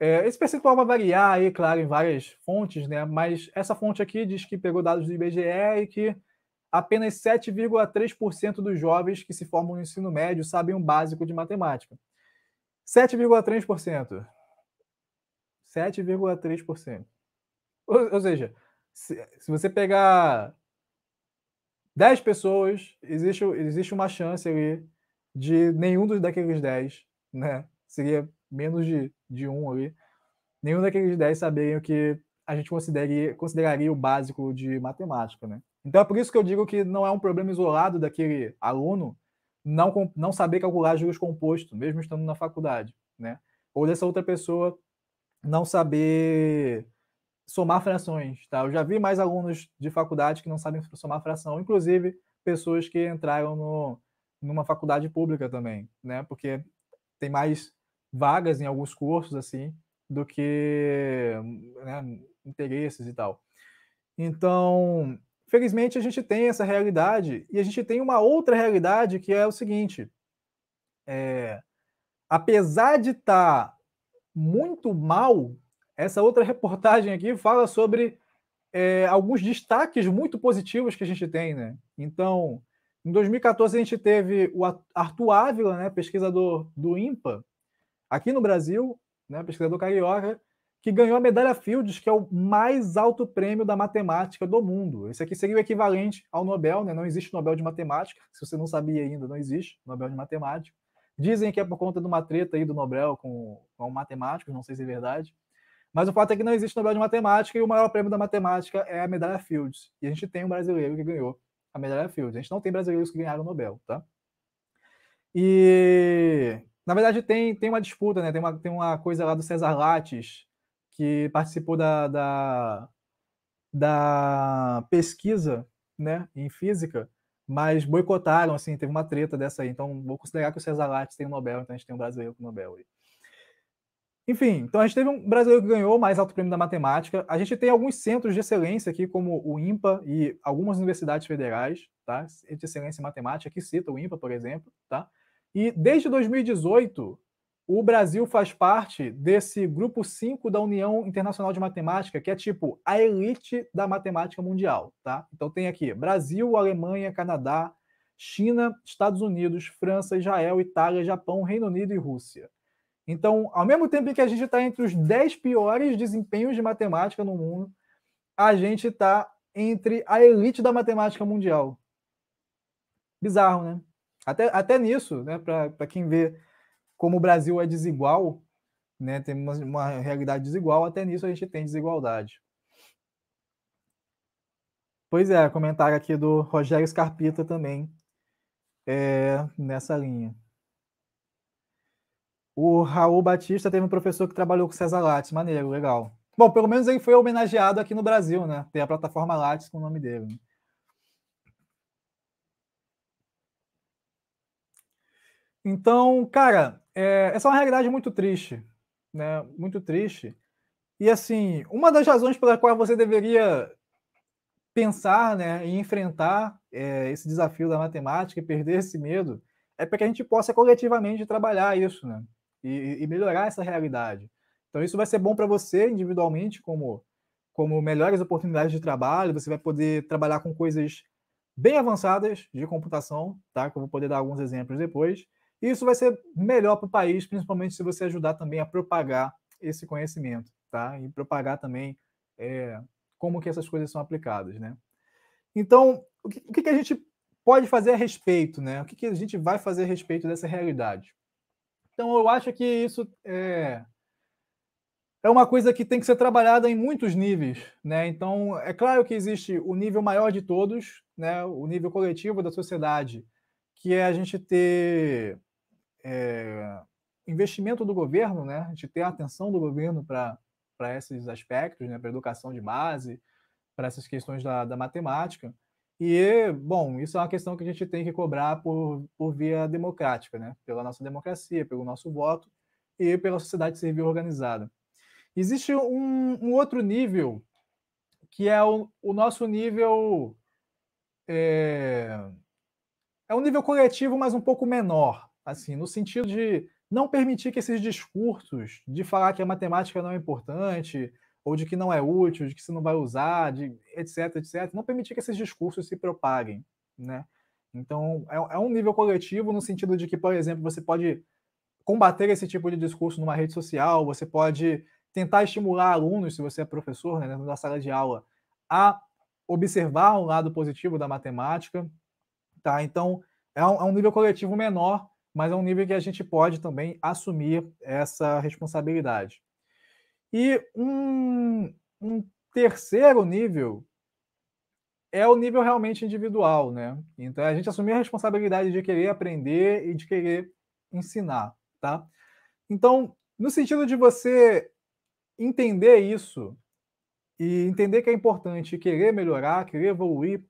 é, esse percentual vai variar aí, claro, em várias fontes, né? Mas essa fonte aqui diz que pegou dados do IBGE e que apenas 7,3% dos jovens que se formam no ensino médio sabem o um básico de matemática. 7,3%. 7,3%. Ou, ou seja, se, se, você pegar 10 pessoas, existe, existe uma chance ali de nenhum dos, daqueles 10, né? Seria menos de, de um ali. Nenhum daqueles 10 saberem o que a gente consideraria, consideraria o básico de matemática, né? Então é por isso que eu digo que não é um problema isolado daquele aluno não, não saber calcular juros compostos, mesmo estando na faculdade, né? Ou dessa outra pessoa não saber somar frações, tá? Eu já vi mais alunos de faculdade que não sabem somar fração, inclusive pessoas que entraram no, numa faculdade pública também, né? Porque tem mais vagas em alguns cursos, assim, do que né, interesses e tal. Então, Felizmente, a gente tem essa realidade e a gente tem uma outra realidade que é o seguinte: é, apesar de estar tá muito mal, essa outra reportagem aqui fala sobre é, alguns destaques muito positivos que a gente tem, né? Então, em 2014 a gente teve o Arthur Ávila, né, pesquisador do INPA, aqui no Brasil, né, pesquisador carioca, que ganhou a medalha Fields, que é o mais alto prêmio da matemática do mundo. Esse aqui seria o equivalente ao Nobel, né? Não existe Nobel de Matemática, se você não sabia ainda, não existe Nobel de Matemática. Dizem que é por conta de uma treta aí do Nobel com, com matemáticos, não sei se é verdade. Mas o fato é que não existe Nobel de Matemática e o maior prêmio da matemática é a medalha Fields. E a gente tem um brasileiro que ganhou a medalha Fields. A gente não tem brasileiros que ganharam o Nobel, tá? E na verdade tem, tem uma disputa, né? Tem uma, tem uma coisa lá do César Lattes, que participou da, da, da pesquisa né, em física, mas boicotaram, assim, teve uma treta dessa aí. Então, vou considerar que o César Lattes tem o Nobel, então a gente tem um brasileiro com o Nobel aí. Enfim, então a gente teve um brasileiro que ganhou o mais alto prêmio da matemática. A gente tem alguns centros de excelência aqui, como o IMPA e algumas universidades federais, tá? De excelência em matemática, que cita o IMPA, por exemplo, tá? E desde 2018, o Brasil faz parte desse grupo 5 da União Internacional de Matemática, que é tipo a elite da matemática mundial, tá? Então tem aqui Brasil, Alemanha, Canadá, China, Estados Unidos, França, Israel, Itália, Japão, Reino Unido e Rússia. Então, ao mesmo tempo que a gente está entre os 10 piores desempenhos de matemática no mundo, a gente está entre a elite da matemática mundial. Bizarro, né? Até, até nisso, né? Para quem vê como o Brasil é desigual, né, temos uma realidade desigual, até nisso a gente tem desigualdade. Pois é, comentário aqui do Rogério Scarpita também é, nessa linha. O Raul Batista teve um professor que trabalhou com César Lattes, maneiro, legal. Bom, pelo menos ele foi homenageado aqui no Brasil, né? Tem a plataforma Lattes com o nome dele. Né? Então, cara, é, essa é uma realidade muito triste, né? Muito triste. E assim, uma das razões pela qual você deveria pensar, né, e enfrentar é, esse desafio da matemática e perder esse medo é para que a gente possa coletivamente trabalhar isso, né? E, e melhorar essa realidade. Então isso vai ser bom para você individualmente, como como melhores oportunidades de trabalho. Você vai poder trabalhar com coisas bem avançadas de computação, tá? Que eu vou poder dar alguns exemplos depois. E isso vai ser melhor para o país, principalmente se você ajudar também a propagar esse conhecimento, tá? E propagar também é, como que essas coisas são aplicadas, né? Então, o que, o que, a gente pode fazer a respeito, né? O que, que a gente vai fazer a respeito dessa realidade? Então, eu acho que isso é, é uma coisa que tem que ser trabalhada em muitos níveis, né? Então, é claro que existe o nível maior de todos, né? O nível coletivo da sociedade, que é a gente ter é, investimento do governo, né, de ter a atenção do governo para esses aspectos, né, para educação de base, para essas questões da, da matemática. E, bom, isso é uma questão que a gente tem que cobrar por, por via democrática, né, pela nossa democracia, pelo nosso voto e pela sociedade civil organizada. Existe um, um outro nível, que é o, o nosso nível. É, é um nível coletivo, mas um pouco menor, assim, no sentido de não permitir que esses discursos de falar que a matemática não é importante, ou de que não é útil, de que você não vai usar, de etc, etc, não permitir que esses discursos se propaguem, né? Então, é, é um nível coletivo no sentido de que, por exemplo, você pode combater esse tipo de discurso numa rede social, você pode tentar estimular alunos, se você é professor, né, na sala de aula, a observar um lado positivo da matemática, tá? Então, é um, é um nível coletivo menor, mas é um nível que a gente pode também assumir essa responsabilidade. E um, um terceiro nível é o nível realmente individual, né? Então é a gente assumir a responsabilidade de querer aprender e de querer ensinar, tá? Então, no sentido de você entender isso e entender que é importante querer melhorar, querer evoluir,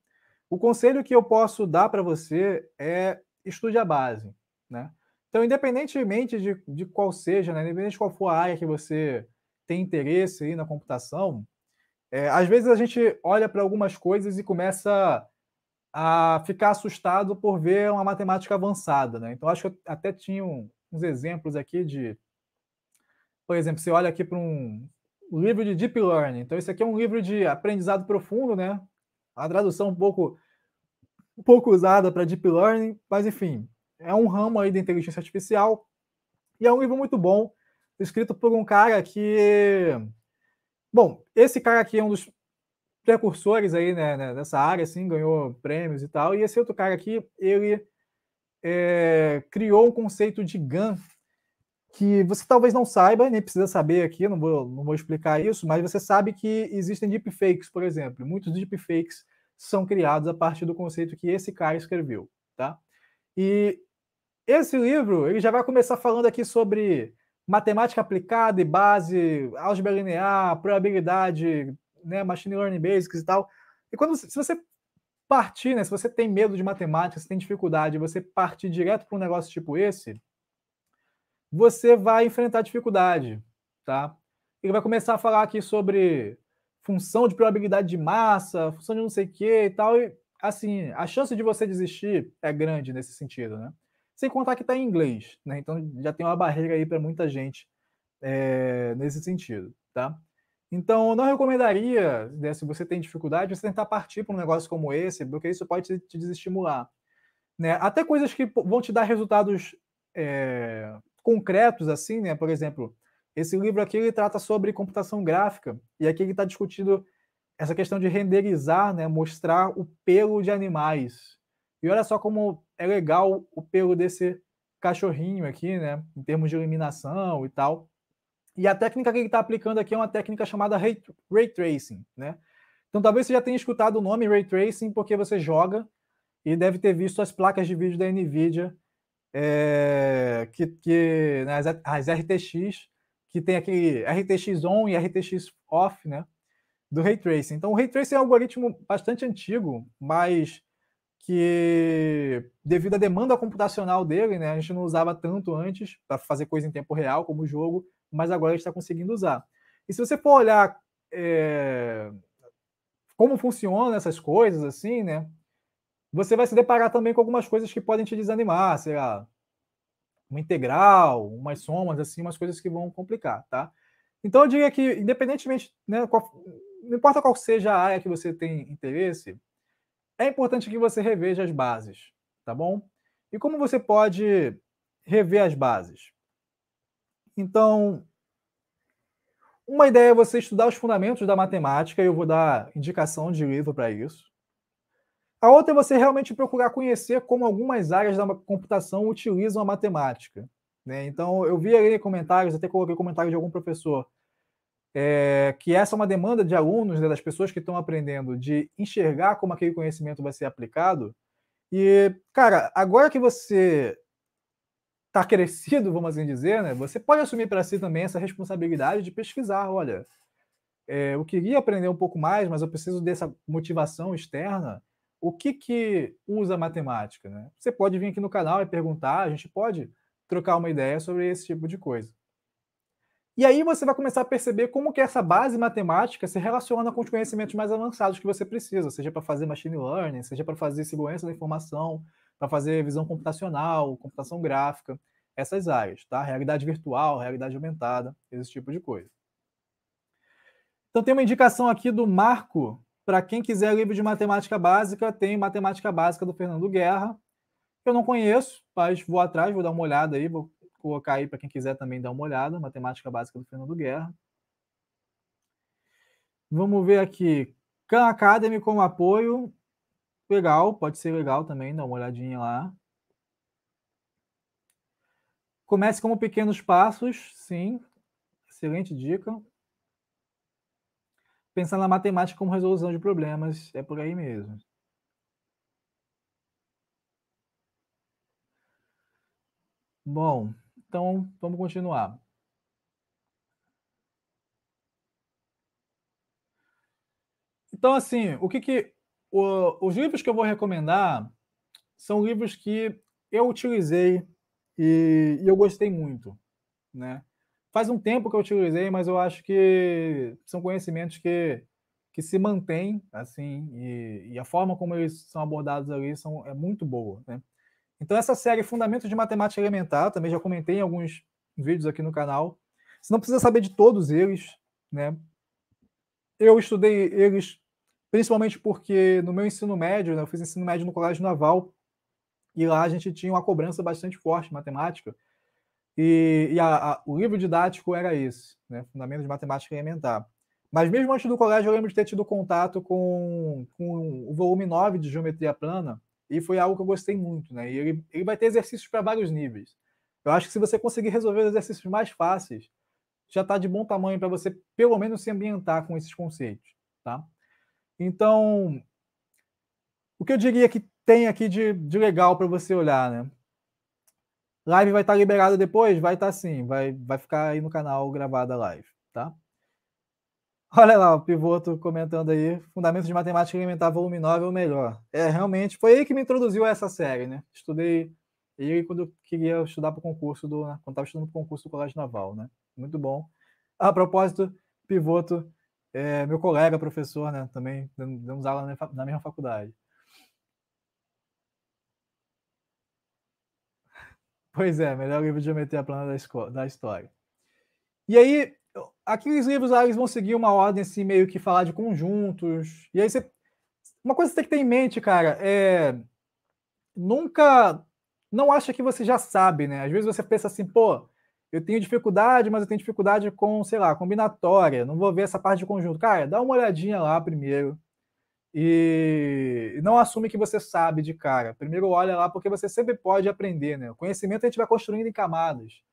o conselho que eu posso dar para você é estude a base. Né? Então, independentemente de, de qual seja, né, independente de qual for a área que você tem interesse aí na computação, é, às vezes a gente olha para algumas coisas e começa a ficar assustado por ver uma matemática avançada. Né? Então, acho que eu até tinha um, uns exemplos aqui de. Por exemplo, você olha aqui para um livro de Deep Learning. Então, esse aqui é um livro de aprendizado profundo, né? A tradução um pouco, um pouco usada para Deep Learning, mas enfim é um ramo aí da inteligência artificial e é um livro muito bom, escrito por um cara que. Bom, esse cara aqui é um dos precursores aí né, nessa né, área, assim, ganhou prêmios e tal. E esse outro cara aqui, ele é, criou um conceito de GAN que você talvez não saiba, nem precisa saber aqui, não vou, não vou explicar isso, mas você sabe que existem deepfakes, por exemplo. Muitos deepfakes são criados a partir do conceito que esse cara escreveu, tá? E esse livro ele já vai começar falando aqui sobre matemática aplicada e base, álgebra linear, probabilidade, né, machine learning basics e tal. E quando se você partir, né, se você tem medo de matemática, se tem dificuldade, você partir direto para um negócio tipo esse, você vai enfrentar dificuldade, tá? Ele vai começar a falar aqui sobre função de probabilidade de massa, função de não sei o que e tal, e assim, a chance de você desistir é grande nesse sentido, né? Sem contar que está em inglês, né? Então já tem uma barreira aí para muita gente é, nesse sentido, tá? Então, não recomendaria, né, se você tem dificuldade, você tentar partir para um negócio como esse, porque isso pode te desestimular. Né? Até coisas que vão te dar resultados é, concretos, assim, né? Por exemplo, esse livro aqui ele trata sobre computação gráfica, e aqui ele está discutindo essa questão de renderizar, né, mostrar o pelo de animais. E olha só como é legal o pelo desse cachorrinho aqui, né, em termos de iluminação e tal. E a técnica que ele está aplicando aqui é uma técnica chamada ray, ray tracing, né? Então talvez você já tenha escutado o nome ray tracing porque você joga e deve ter visto as placas de vídeo da Nvidia, é, que, que né, as, as RTX que tem aquele RTX on e RTX off, né? do ray tracing. Então, o ray tracing é um algoritmo bastante antigo, mas que devido à demanda computacional dele, né, a gente não usava tanto antes para fazer coisa em tempo real como o jogo, mas agora a gente está conseguindo usar. E se você for olhar é, como funcionam essas coisas, assim, né, você vai se deparar também com algumas coisas que podem te desanimar, sei lá, uma integral, umas somas, assim, umas coisas que vão complicar, tá? Então eu diria que, independentemente, né, qual, não importa qual seja a área que você tem interesse, é importante que você reveja as bases, tá bom? E como você pode rever as bases? Então, uma ideia é você estudar os fundamentos da matemática, eu vou dar indicação de livro para isso. A outra é você realmente procurar conhecer como algumas áreas da computação utilizam a matemática. Né? Então, eu vi ali comentários, até coloquei comentário de algum professor, é, que essa é uma demanda de alunos, né, das pessoas que estão aprendendo, de enxergar como aquele conhecimento vai ser aplicado. E, cara, agora que você está crescido, vamos assim dizer, né, você pode assumir para si também essa responsabilidade de pesquisar. Olha, é, eu queria aprender um pouco mais, mas eu preciso dessa motivação externa. O que, que usa matemática? Né? Você pode vir aqui no canal e perguntar, a gente pode trocar uma ideia sobre esse tipo de coisa. E aí você vai começar a perceber como que essa base matemática se relaciona com os conhecimentos mais avançados que você precisa, seja para fazer machine learning, seja para fazer segurança da informação, para fazer visão computacional, computação gráfica, essas áreas, tá? Realidade virtual, realidade aumentada, esse tipo de coisa. Então tem uma indicação aqui do Marco, para quem quiser livro de matemática básica, tem Matemática Básica do Fernando Guerra. Eu não conheço, mas vou atrás, vou dar uma olhada aí, vou colocar aí para quem quiser também dar uma olhada, Matemática Básica do Fernando Guerra. Vamos ver aqui, Khan Academy como apoio, legal, pode ser legal também, dá uma olhadinha lá. Comece como pequenos passos, sim, excelente dica. Pensar na matemática como resolução de problemas, é por aí mesmo. Bom, então, vamos continuar. Então, assim, o que que o, os livros que eu vou recomendar são livros que eu utilizei e, e eu gostei muito, né? Faz um tempo que eu utilizei, mas eu acho que são conhecimentos que que se mantêm, assim e, e, a forma como eles são abordados ali são, é muito boa. Né? Então, essa série é Fundamentos de Matemática Elementar, também já comentei em alguns vídeos aqui no canal. Você não precisa saber de todos eles, né? Eu estudei eles principalmente porque no meu ensino médio, né, eu fiz ensino médio no Colégio Naval, e lá a gente tinha uma cobrança bastante forte em matemática. E, e a, a, o livro didático era esse, né? Fundamentos de Matemática Elementar. Mas mesmo antes do colégio, eu lembro de ter tido contato com, com o volume 9 de Geometria Plana, e foi algo que eu gostei muito, né? E ele, ele vai ter exercícios para vários níveis. Eu acho que se você conseguir resolver os exercícios mais fáceis, já está de bom tamanho para você, pelo menos, se ambientar com esses conceitos, tá? Então, o que eu diria que tem aqui de, de legal para você olhar, né? Live vai estar tá liberada depois? Vai estar tá, sim, vai, vai ficar aí no canal gravada a live, tá? Olha lá, o pivoto comentando aí, Fundamentos de Matemática Elementar, volume 9 é o melhor. É, realmente, foi ele que me introduziu a essa série, né? Estudei ele quando eu queria estudar para o concurso, do, né, quando estava estudando para o concurso do Colégio Naval, né? Muito bom. A propósito, pivoto, é, meu colega, professor, né? Também damos aula na mesma faculdade. Pois é, melhor livro de geometria plana da, da história. E aí, aqui os livros lá, eles vão seguir uma ordem assim, meio que falar de conjuntos. E aí você. Uma coisa que você tem que ter em mente, cara, é. Nunca. Não acha que você já sabe, né? Às vezes você pensa assim, pô, eu tenho dificuldade, mas eu tenho dificuldade com, sei lá, combinatória, não vou ver essa parte de conjunto. Cara, dá uma olhadinha lá primeiro. E não assume que você sabe de cara. Primeiro olha lá, porque você sempre pode aprender, né? O conhecimento a gente vai construindo em camadas.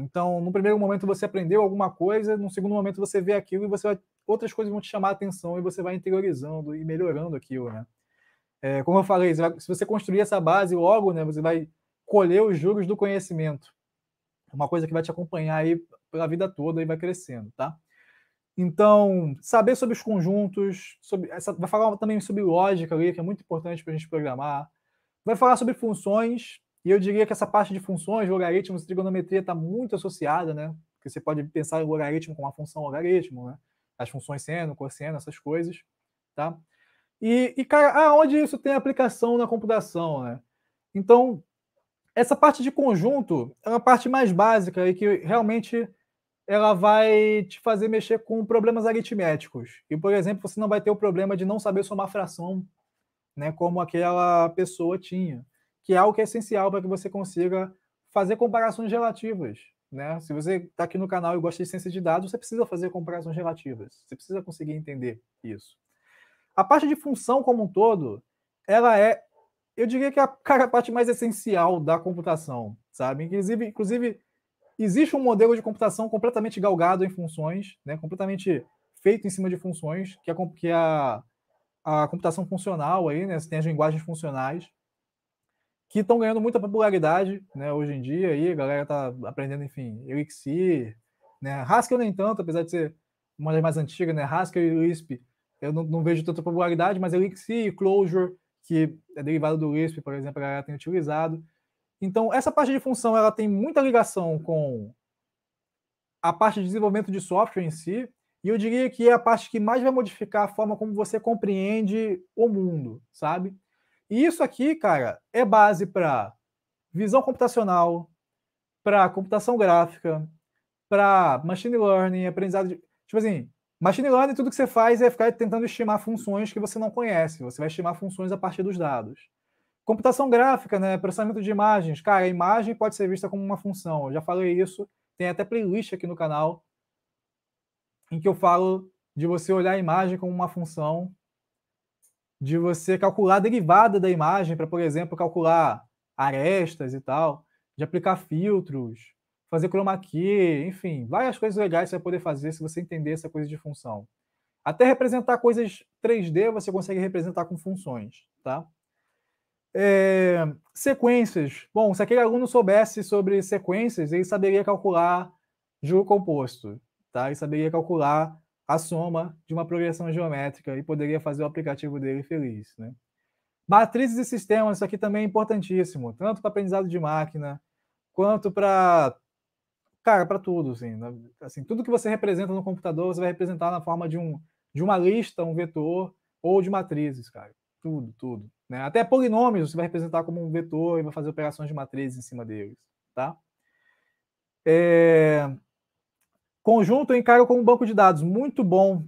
Então, no primeiro momento você aprendeu alguma coisa, no segundo momento você vê aquilo e você vai, outras coisas vão te chamar a atenção e você vai interiorizando e melhorando aquilo, né? É, como eu falei, se você construir essa base logo, né, você vai colher os juros do conhecimento. É uma coisa que vai te acompanhar aí pela vida toda e vai crescendo, tá? Então, saber sobre os conjuntos, sobre essa, vai falar também sobre lógica ali, que é muito importante para a gente programar. Vai falar sobre funções, e eu diria que essa parte de funções, logaritmos, trigonometria está muito associada, né? Porque você pode pensar o logaritmo como uma função logaritmo, né? As funções seno, cosseno, essas coisas, tá? E, e cara, aonde ah, isso tem aplicação na computação, né? Então, essa parte de conjunto é uma parte mais básica e que realmente ela vai te fazer mexer com problemas aritméticos. E, por exemplo, você não vai ter o problema de não saber somar fração, né? Como aquela pessoa tinha que é algo que é essencial para que você consiga fazer comparações relativas. Né? Se você está aqui no canal e gosta de ciência de dados, você precisa fazer comparações relativas. Você precisa conseguir entender isso. A parte de função como um todo, ela é, eu diria que é a, parte mais essencial da computação, sabe? Inclusive, inclusive, existe um modelo de computação completamente galgado em funções, né? completamente feito em cima de funções, que é a, que é a, a computação funcional aí, né? Você tem as linguagens funcionais, que estão ganhando muita popularidade, né, hoje em dia aí, a galera está aprendendo, enfim, Elixir, né, Haskell nem tanto, apesar de ser uma das mais antigas, né, Haskell e Lisp, eu não, não vejo tanta popularidade, mas Elixir e Clojure, que é derivado do Lisp, por exemplo, a galera tem utilizado. Então, essa parte de função, ela tem muita ligação com a parte de desenvolvimento de software em si, e eu diria que é a parte que mais vai modificar a forma como você compreende o mundo, sabe? E isso aqui, cara, é base para visão computacional, para computação gráfica, para machine learning, aprendizado de... Tipo assim, machine learning, tudo que você faz é ficar tentando estimar funções que você não conhece. Você vai estimar funções a partir dos dados. Computação gráfica, né? Processamento de imagens. Cara, a imagem pode ser vista como uma função. Eu já falei isso. Tem até playlist aqui no canal em que eu falo de você olhar a imagem como uma função de você calcular a derivada da imagem para, por exemplo, calcular arestas e tal, de aplicar filtros, fazer chroma key, enfim, várias coisas legais você vai poder fazer se você entender essa coisa de função. Até representar coisas 3D você consegue representar com funções, tá? É, sequências. Bom, se aquele aluno soubesse sobre sequências, ele saberia calcular juro composto, tá? Ele saberia calcular a soma de uma progressão geométrica e poderia fazer o aplicativo dele feliz. Né? Matrizes e sistemas, isso aqui também é importantíssimo, tanto para aprendizado de máquina, quanto para. Cara, para tudo. Assim, né? assim, tudo que você representa no computador, você vai representar na forma de, um, de uma lista, um vetor, ou de matrizes, cara. Tudo, tudo. Né? Até polinômios você vai representar como um vetor e vai fazer operações de matrizes em cima deles. Tá? É... Conjunto eu encaro como um banco de dados. Muito bom.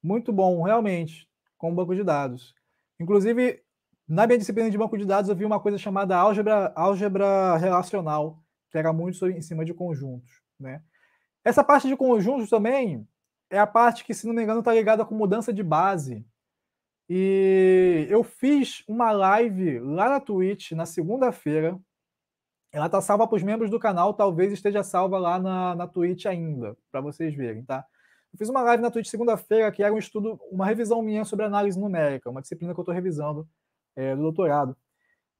Muito bom, realmente, como um banco de dados. Inclusive, na minha disciplina de banco de dados, eu vi uma coisa chamada álgebra, álgebra relacional, que era muito sobre, em cima de conjuntos. Né? Essa parte de conjuntos também é a parte que, se não me engano, está ligada com mudança de base. E eu fiz uma live lá na Twitch na segunda-feira, ela tá salva para os membros do canal, talvez esteja salva lá na, na Twitch ainda, para vocês verem, tá? Eu fiz uma live na Twitch segunda-feira que era um estudo, uma revisão minha sobre análise numérica, uma disciplina que eu estou revisando é, do doutorado.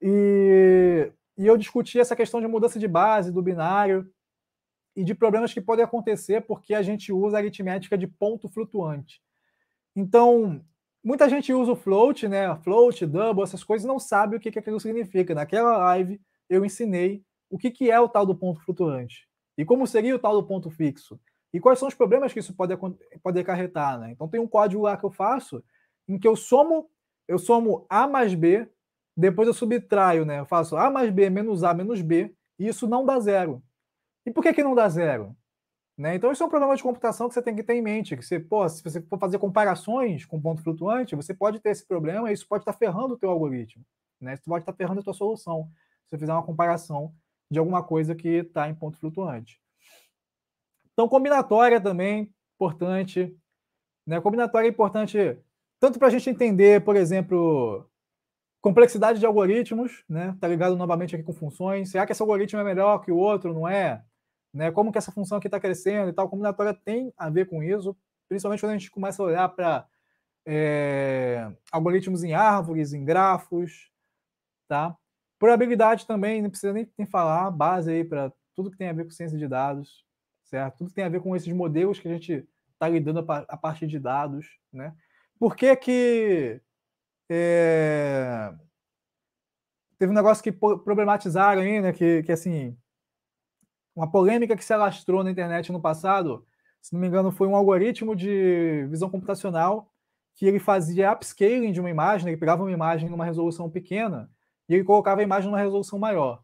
E, e eu discuti essa questão de mudança de base, do binário, e de problemas que podem acontecer porque a gente usa a aritmética de ponto flutuante. Então, muita gente usa o float, né? Float, double, essas coisas, não sabe o que, que aquilo significa. Naquela live eu ensinei o que, que é o tal do ponto flutuante e como seria o tal do ponto fixo e quais são os problemas que isso pode, pode acarretar. Né? Então, tem um código lá que eu faço em que eu somo, eu somo A mais B, depois eu subtraio, né? eu faço A mais B menos A menos B, e isso não dá zero. E por que, que não dá zero? Né? Então, isso é um problema de computação que você tem que ter em mente. Que você, pô, se você for fazer comparações com ponto flutuante, você pode ter esse problema e isso pode estar ferrando o teu algoritmo. Né? Isso pode estar ferrando a tua solução você fizer uma comparação de alguma coisa que está em ponto flutuante. Então, combinatória também, importante. Né? Combinatória é importante tanto para a gente entender, por exemplo, complexidade de algoritmos, né? Tá ligado novamente aqui com funções. Será que esse algoritmo é melhor que o outro? Não é? Né? Como que essa função aqui está crescendo e tal? Combinatória tem a ver com isso, principalmente quando a gente começa a olhar para é, eh, algoritmos em árvores, em grafos, tá? Probabilidade também, não precisa nem, nem falar, base aí para tudo que tem a ver com ciência de dados, certo? Tudo que tem a ver com esses modelos que a gente está lidando a, a, partir de dados, né? Por que que... É... Teve um negócio que problematizaram aí, né? Que, que assim, uma polêmica que se alastrou na internet no passado, se não me engano, foi um algoritmo de visão computacional que ele fazia upscaling de uma imagem, né? ele pegava uma imagem numa resolução pequena e ele colocava a imagem numa resolução maior.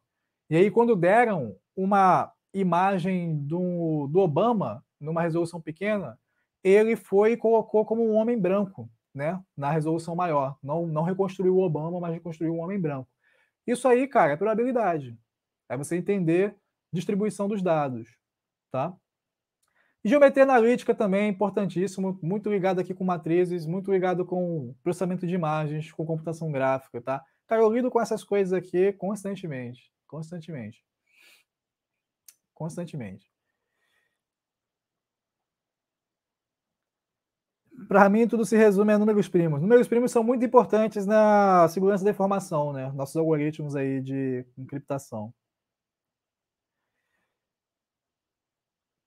E aí, quando deram uma imagem do, do Obama numa resolução pequena, ele foi e colocou como um homem branco, né? Na resolução maior. Não, não reconstruiu o Obama, mas reconstruiu um homem branco. Isso aí, cara, é probabilidade. É você entender distribuição dos dados, tá? geometria analítica também é importantíssimo, muito ligado aqui com matrizes, muito ligado com processamento de imagens, com computação gráfica, tá? Cara, eu lido com essas coisas aqui constantemente. Constantemente. Constantemente. Para mim, tudo se resume a números primos. Números primos são muito importantes na segurança da informação, né? Nossos algoritmos aí de encriptação.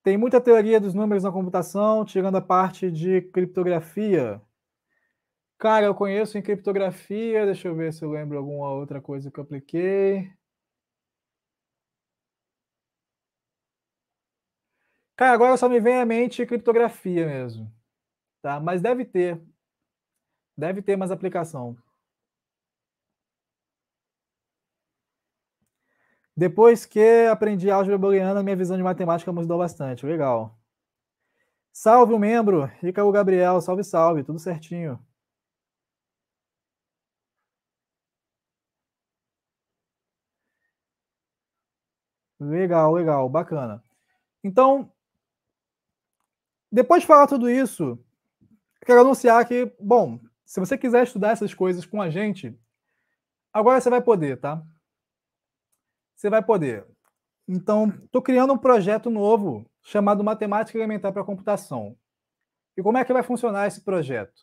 Tem muita teoria dos números na computação, tirando a parte de criptografia, Cara, eu conheço em criptografia, deixa eu ver se eu lembro alguma outra coisa que eu apliquei. Cara, agora só me vem à mente criptografia mesmo. Tá? Mas deve ter. Deve ter mais aplicação. Depois que aprendi álgebra booleana, minha visão de matemática mudou bastante. Legal. Salve o membro, Ricardo Gabriel, salve, salve, tudo certinho. Legal, legal, bacana. Então, depois de falar tudo isso, quero anunciar que, bom, se você quiser estudar essas coisas com a gente, agora você vai poder, tá? Você vai poder. Então, estou criando um projeto novo chamado Matemática Elementar para Computação. E como é que vai funcionar esse projeto?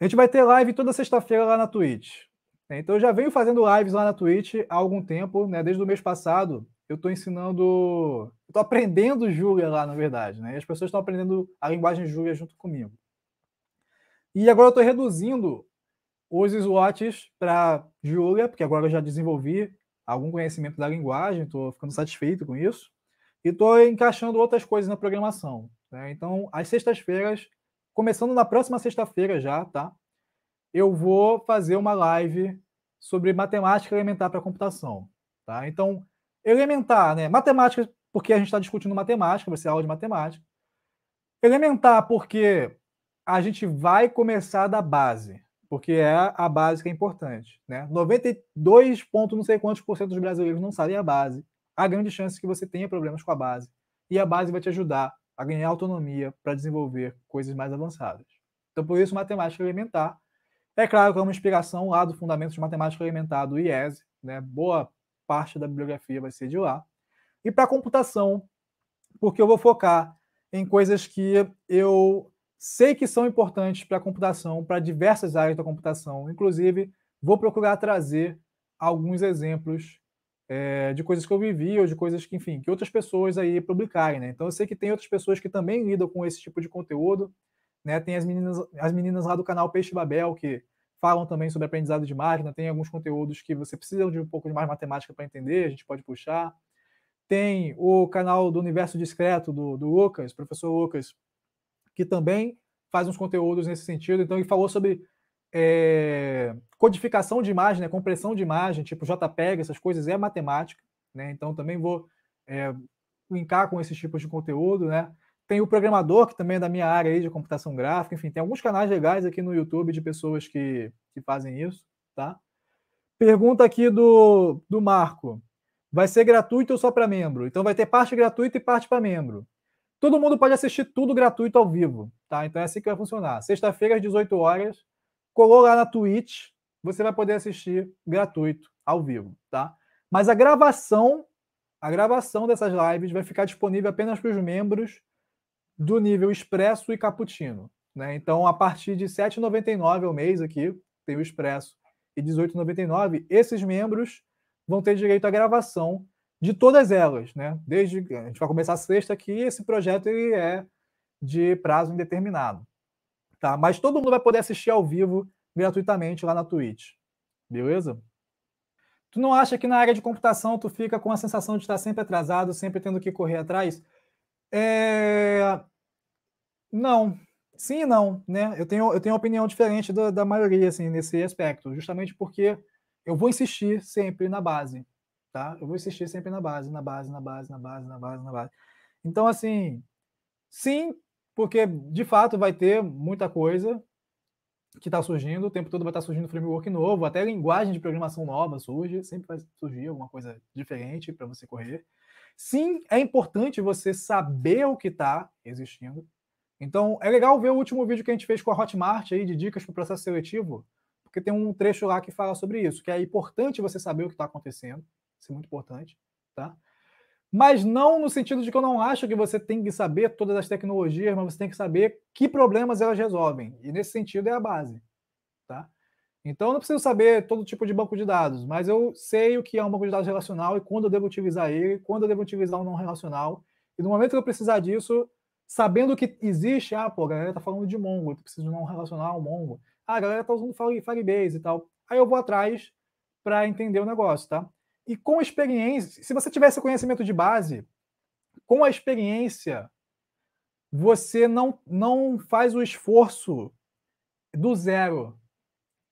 A gente vai ter live toda sexta-feira lá na Twitch. É, então eu já venho fazendo lives lá na Twitch há algum tempo, né? Desde o mês passado, eu estou ensinando. Estou aprendendo Julia lá, na verdade. Né? E as pessoas estão aprendendo a linguagem Julia junto comigo. E agora eu estou reduzindo os slots para Julia, porque agora eu já desenvolvi algum conhecimento da linguagem, estou ficando satisfeito com isso. E estou encaixando outras coisas na programação. Né? Então, às sextas-feiras, começando na próxima sexta-feira já, tá? eu vou fazer uma live sobre matemática elementar para computação. Tá? Então, elementar, né? Matemática, porque a gente está discutindo matemática, vai ser aula de matemática. Elementar, porque a gente vai começar da base, porque é a base que é importante. Né? 92 pontos, não sei quantos por cento dos brasileiros não sabem a base. Há grande chance que você tenha problemas com a base. E a base vai te ajudar a ganhar autonomia para desenvolver coisas mais avançadas. Então, por isso, matemática elementar é claro que é uma inspiração lá do Fundamentos de Matemática Elementar do IESE, né? boa parte da bibliografia vai ser de lá. E para computação, porque eu vou focar em coisas que eu sei que são importantes para a computação, para diversas áreas da computação. Inclusive, vou procurar trazer alguns exemplos é, de coisas que eu vivi ou de coisas que, enfim, que outras pessoas aí publicarem. Né? Então, eu sei que tem outras pessoas que também lidam com esse tipo de conteúdo, né? Tem as meninas, as meninas lá do canal Peixe Babel, que falam também sobre aprendizado de máquina, tem alguns conteúdos que você precisa de um pouco de mais matemática para entender, a gente pode puxar. Tem o canal do Universo Discreto, do, do Lucas, professor Lucas, que também faz uns conteúdos nesse sentido. Então, ele falou sobre é, codificação de imagem, né? compressão de imagem, tipo JPEG, essas coisas, é matemática. Né? Então, também vou é, linkar com esses tipos de conteúdo. Né? Tem o programador, que também é da minha área aí de computação gráfica, enfim, tem alguns canais legais aqui no YouTube de pessoas que, que fazem isso, tá? Pergunta aqui do, do Marco. Vai ser gratuito ou só para membro? Então vai ter parte gratuita e parte para membro. Todo mundo pode assistir tudo gratuito ao vivo, tá? Então é assim que vai funcionar. Sexta-feira às 18 horas, colou lá na Twitch, você vai poder assistir gratuito ao vivo, tá? Mas a gravação, a gravação dessas lives vai ficar disponível apenas para os membros do nível expresso e cappuccino. Né? Então, a partir de R$ 7,99 ao mês aqui, tem o expresso, e R$ 18,99, esses membros vão ter direito à gravação de todas elas. Né? Desde, a gente vai começar sexta aqui, esse projeto ele é de prazo indeterminado. Tá? Mas todo mundo vai poder assistir ao vivo gratuitamente lá na Twitch. Beleza? Tu não acha que na área de computação tu fica com a sensação de estar sempre atrasado, sempre tendo que correr atrás? É... Não, sim e não, né? Eu tenho, eu tenho opinião diferente da, da maioria, assim, nesse aspecto, justamente porque eu vou insistir sempre na base, tá? Eu vou insistir sempre na base, na base, na base, na base, na base, na base. Então, assim, sim, porque de fato vai ter muita coisa que está surgindo, o tempo todo vai estar tá surgindo framework novo, até linguagem de programação nova surge, sempre vai surgir alguma coisa diferente para você correr. Sim, é importante você saber o que está existindo. Então, é legal ver o último vídeo que a gente fez com a Hotmart aí de dicas para o processo seletivo, porque tem um trecho lá que fala sobre isso, que é importante você saber o que está acontecendo. Isso é muito importante, tá? Mas não no sentido de que eu não acho que você tem que saber todas as tecnologias, mas você tem que saber que problemas elas resolvem. E nesse sentido é a base, tá? Então, eu não preciso saber todo tipo de banco de dados, mas eu sei o que é um banco de dados relacional e quando eu devo utilizar ele, quando eu devo utilizar um não relacional. E no momento que eu precisar disso, sabendo que existe, ah, pô, a galera tá falando de Mongo, eu preciso de um não relacional, Mongo. Ah, a galera tá usando Firebase e tal. Aí eu vou atrás para entender o negócio, tá? E com experiência, se você tivesse conhecimento de base, com a experiência, você não, não faz o esforço do zero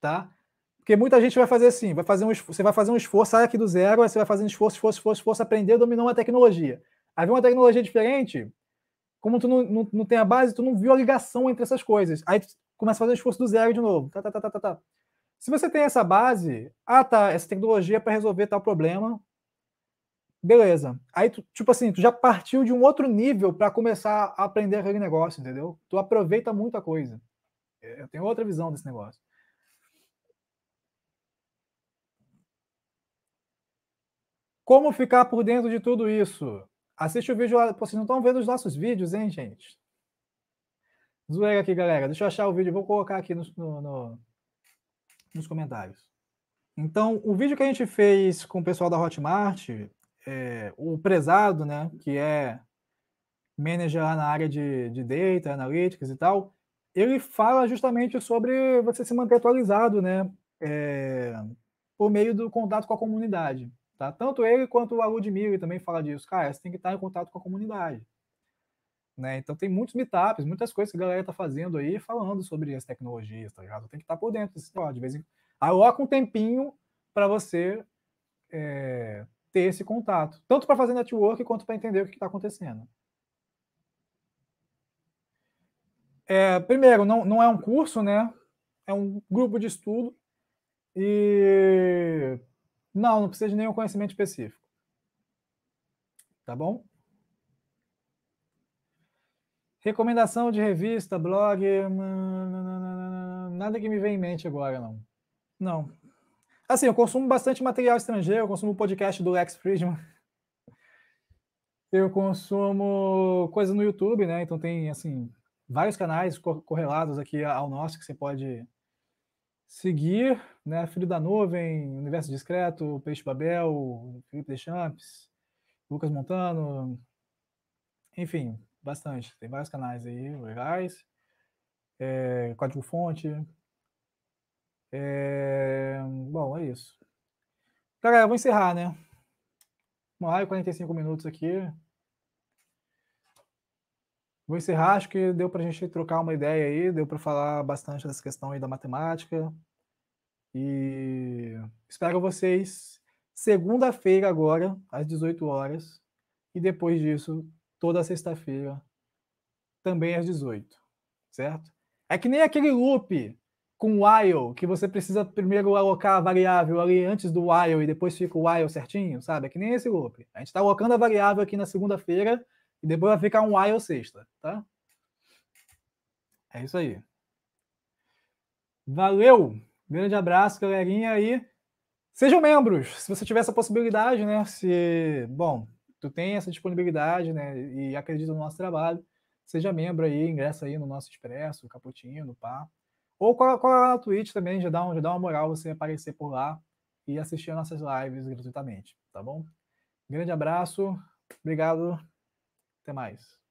tá? Porque muita gente vai fazer assim, vai fazer um, você vai fazer um esforço, sai aqui do zero, aí você vai fazer um esforço, esforço, esforço, esforço, aprender, dominou uma tecnologia. Aí vem uma tecnologia diferente, como tu não, não, não tem a base, tu não viu a ligação entre essas coisas. Aí tu começa a fazer um esforço do zero de novo. Tá, tá, tá, tá, tá. tá. Se você tem essa base, ah tá, essa tecnologia é para resolver tal problema, beleza. Aí, tu, tipo assim, tu já partiu de um outro nível para começar a aprender aquele negócio, entendeu? Tu aproveita muita coisa. É, eu tenho outra visão desse negócio. Como ficar por dentro de tudo isso? Assiste o vídeo lá. Vocês não estão vendo os nossos vídeos, hein, gente? Zoeira aqui, galera. Deixa eu achar o vídeo. Vou colocar aqui no, no, no, nos comentários. Então, o vídeo que a gente fez com o pessoal da Hotmart, é, o prezado, né, que é manager lá na área de, de data, analytics e tal, ele fala justamente sobre você se manter atualizado, né, é, por meio do contato com a comunidade. Tá? Tanto ele quanto o Ludmilla também fala disso. Cara, você tem que estar em contato com a comunidade. Né? Então tem muitos meetups, muitas coisas que a galera tá fazendo aí, falando sobre as tecnologias, tá ligado? Tem que estar por dentro desse negócio, de vez em Aloca um tempinho para você é, ter esse contato, tanto para fazer network quanto para entender o que está acontecendo. É, primeiro, não, não é um curso, né? É um grupo de estudo e não, não precisa de nenhum conhecimento específico. Tá bom? Recomendação de revista, blog. Hum, hum, hum, Nada que me vem em mente agora, não. Não. Assim, eu consumo bastante material estrangeiro, eu consumo podcast do Lex Friedman. Eu consumo coisa no YouTube, né? Então tem, assim, vários canais correlados aqui ao nosso que você pode seguir né? Filho da Nuvem, Universo Discreto, Peixe Babel, Felipe Deschamps, Lucas Montano, enfim, bastante. Tem vários canais aí legais. É, código fonte. É, bom, é isso. Galera, eu vou encerrar, né? Uma hora e 45 minutos aqui. Vou encerrar, acho que deu para a gente trocar uma ideia aí, deu para falar bastante dessa questão aí da matemática, e espero vocês segunda-feira agora, às 18 horas. E depois disso, toda sexta-feira, também às 18. Certo? É que nem aquele loop com while, que você precisa primeiro alocar a variável ali antes do while e depois fica o while certinho, sabe? É que nem esse loop. A gente está alocando a variável aqui na segunda-feira e depois vai ficar um while sexta, tá? É isso aí. Valeu! Grande abraço, galerinha, e sejam membros, se você tiver essa possibilidade, né? Se, bom, tu tem essa disponibilidade, né, e acredita no nosso trabalho, seja membro aí, ingressa aí no nosso Expresso, Caputinho, no Pá. Ou cola, cola lá na Twitch também, já dá, um, já dá uma moral você aparecer por lá e assistir as nossas lives gratuitamente, tá bom? Grande abraço, obrigado, até mais.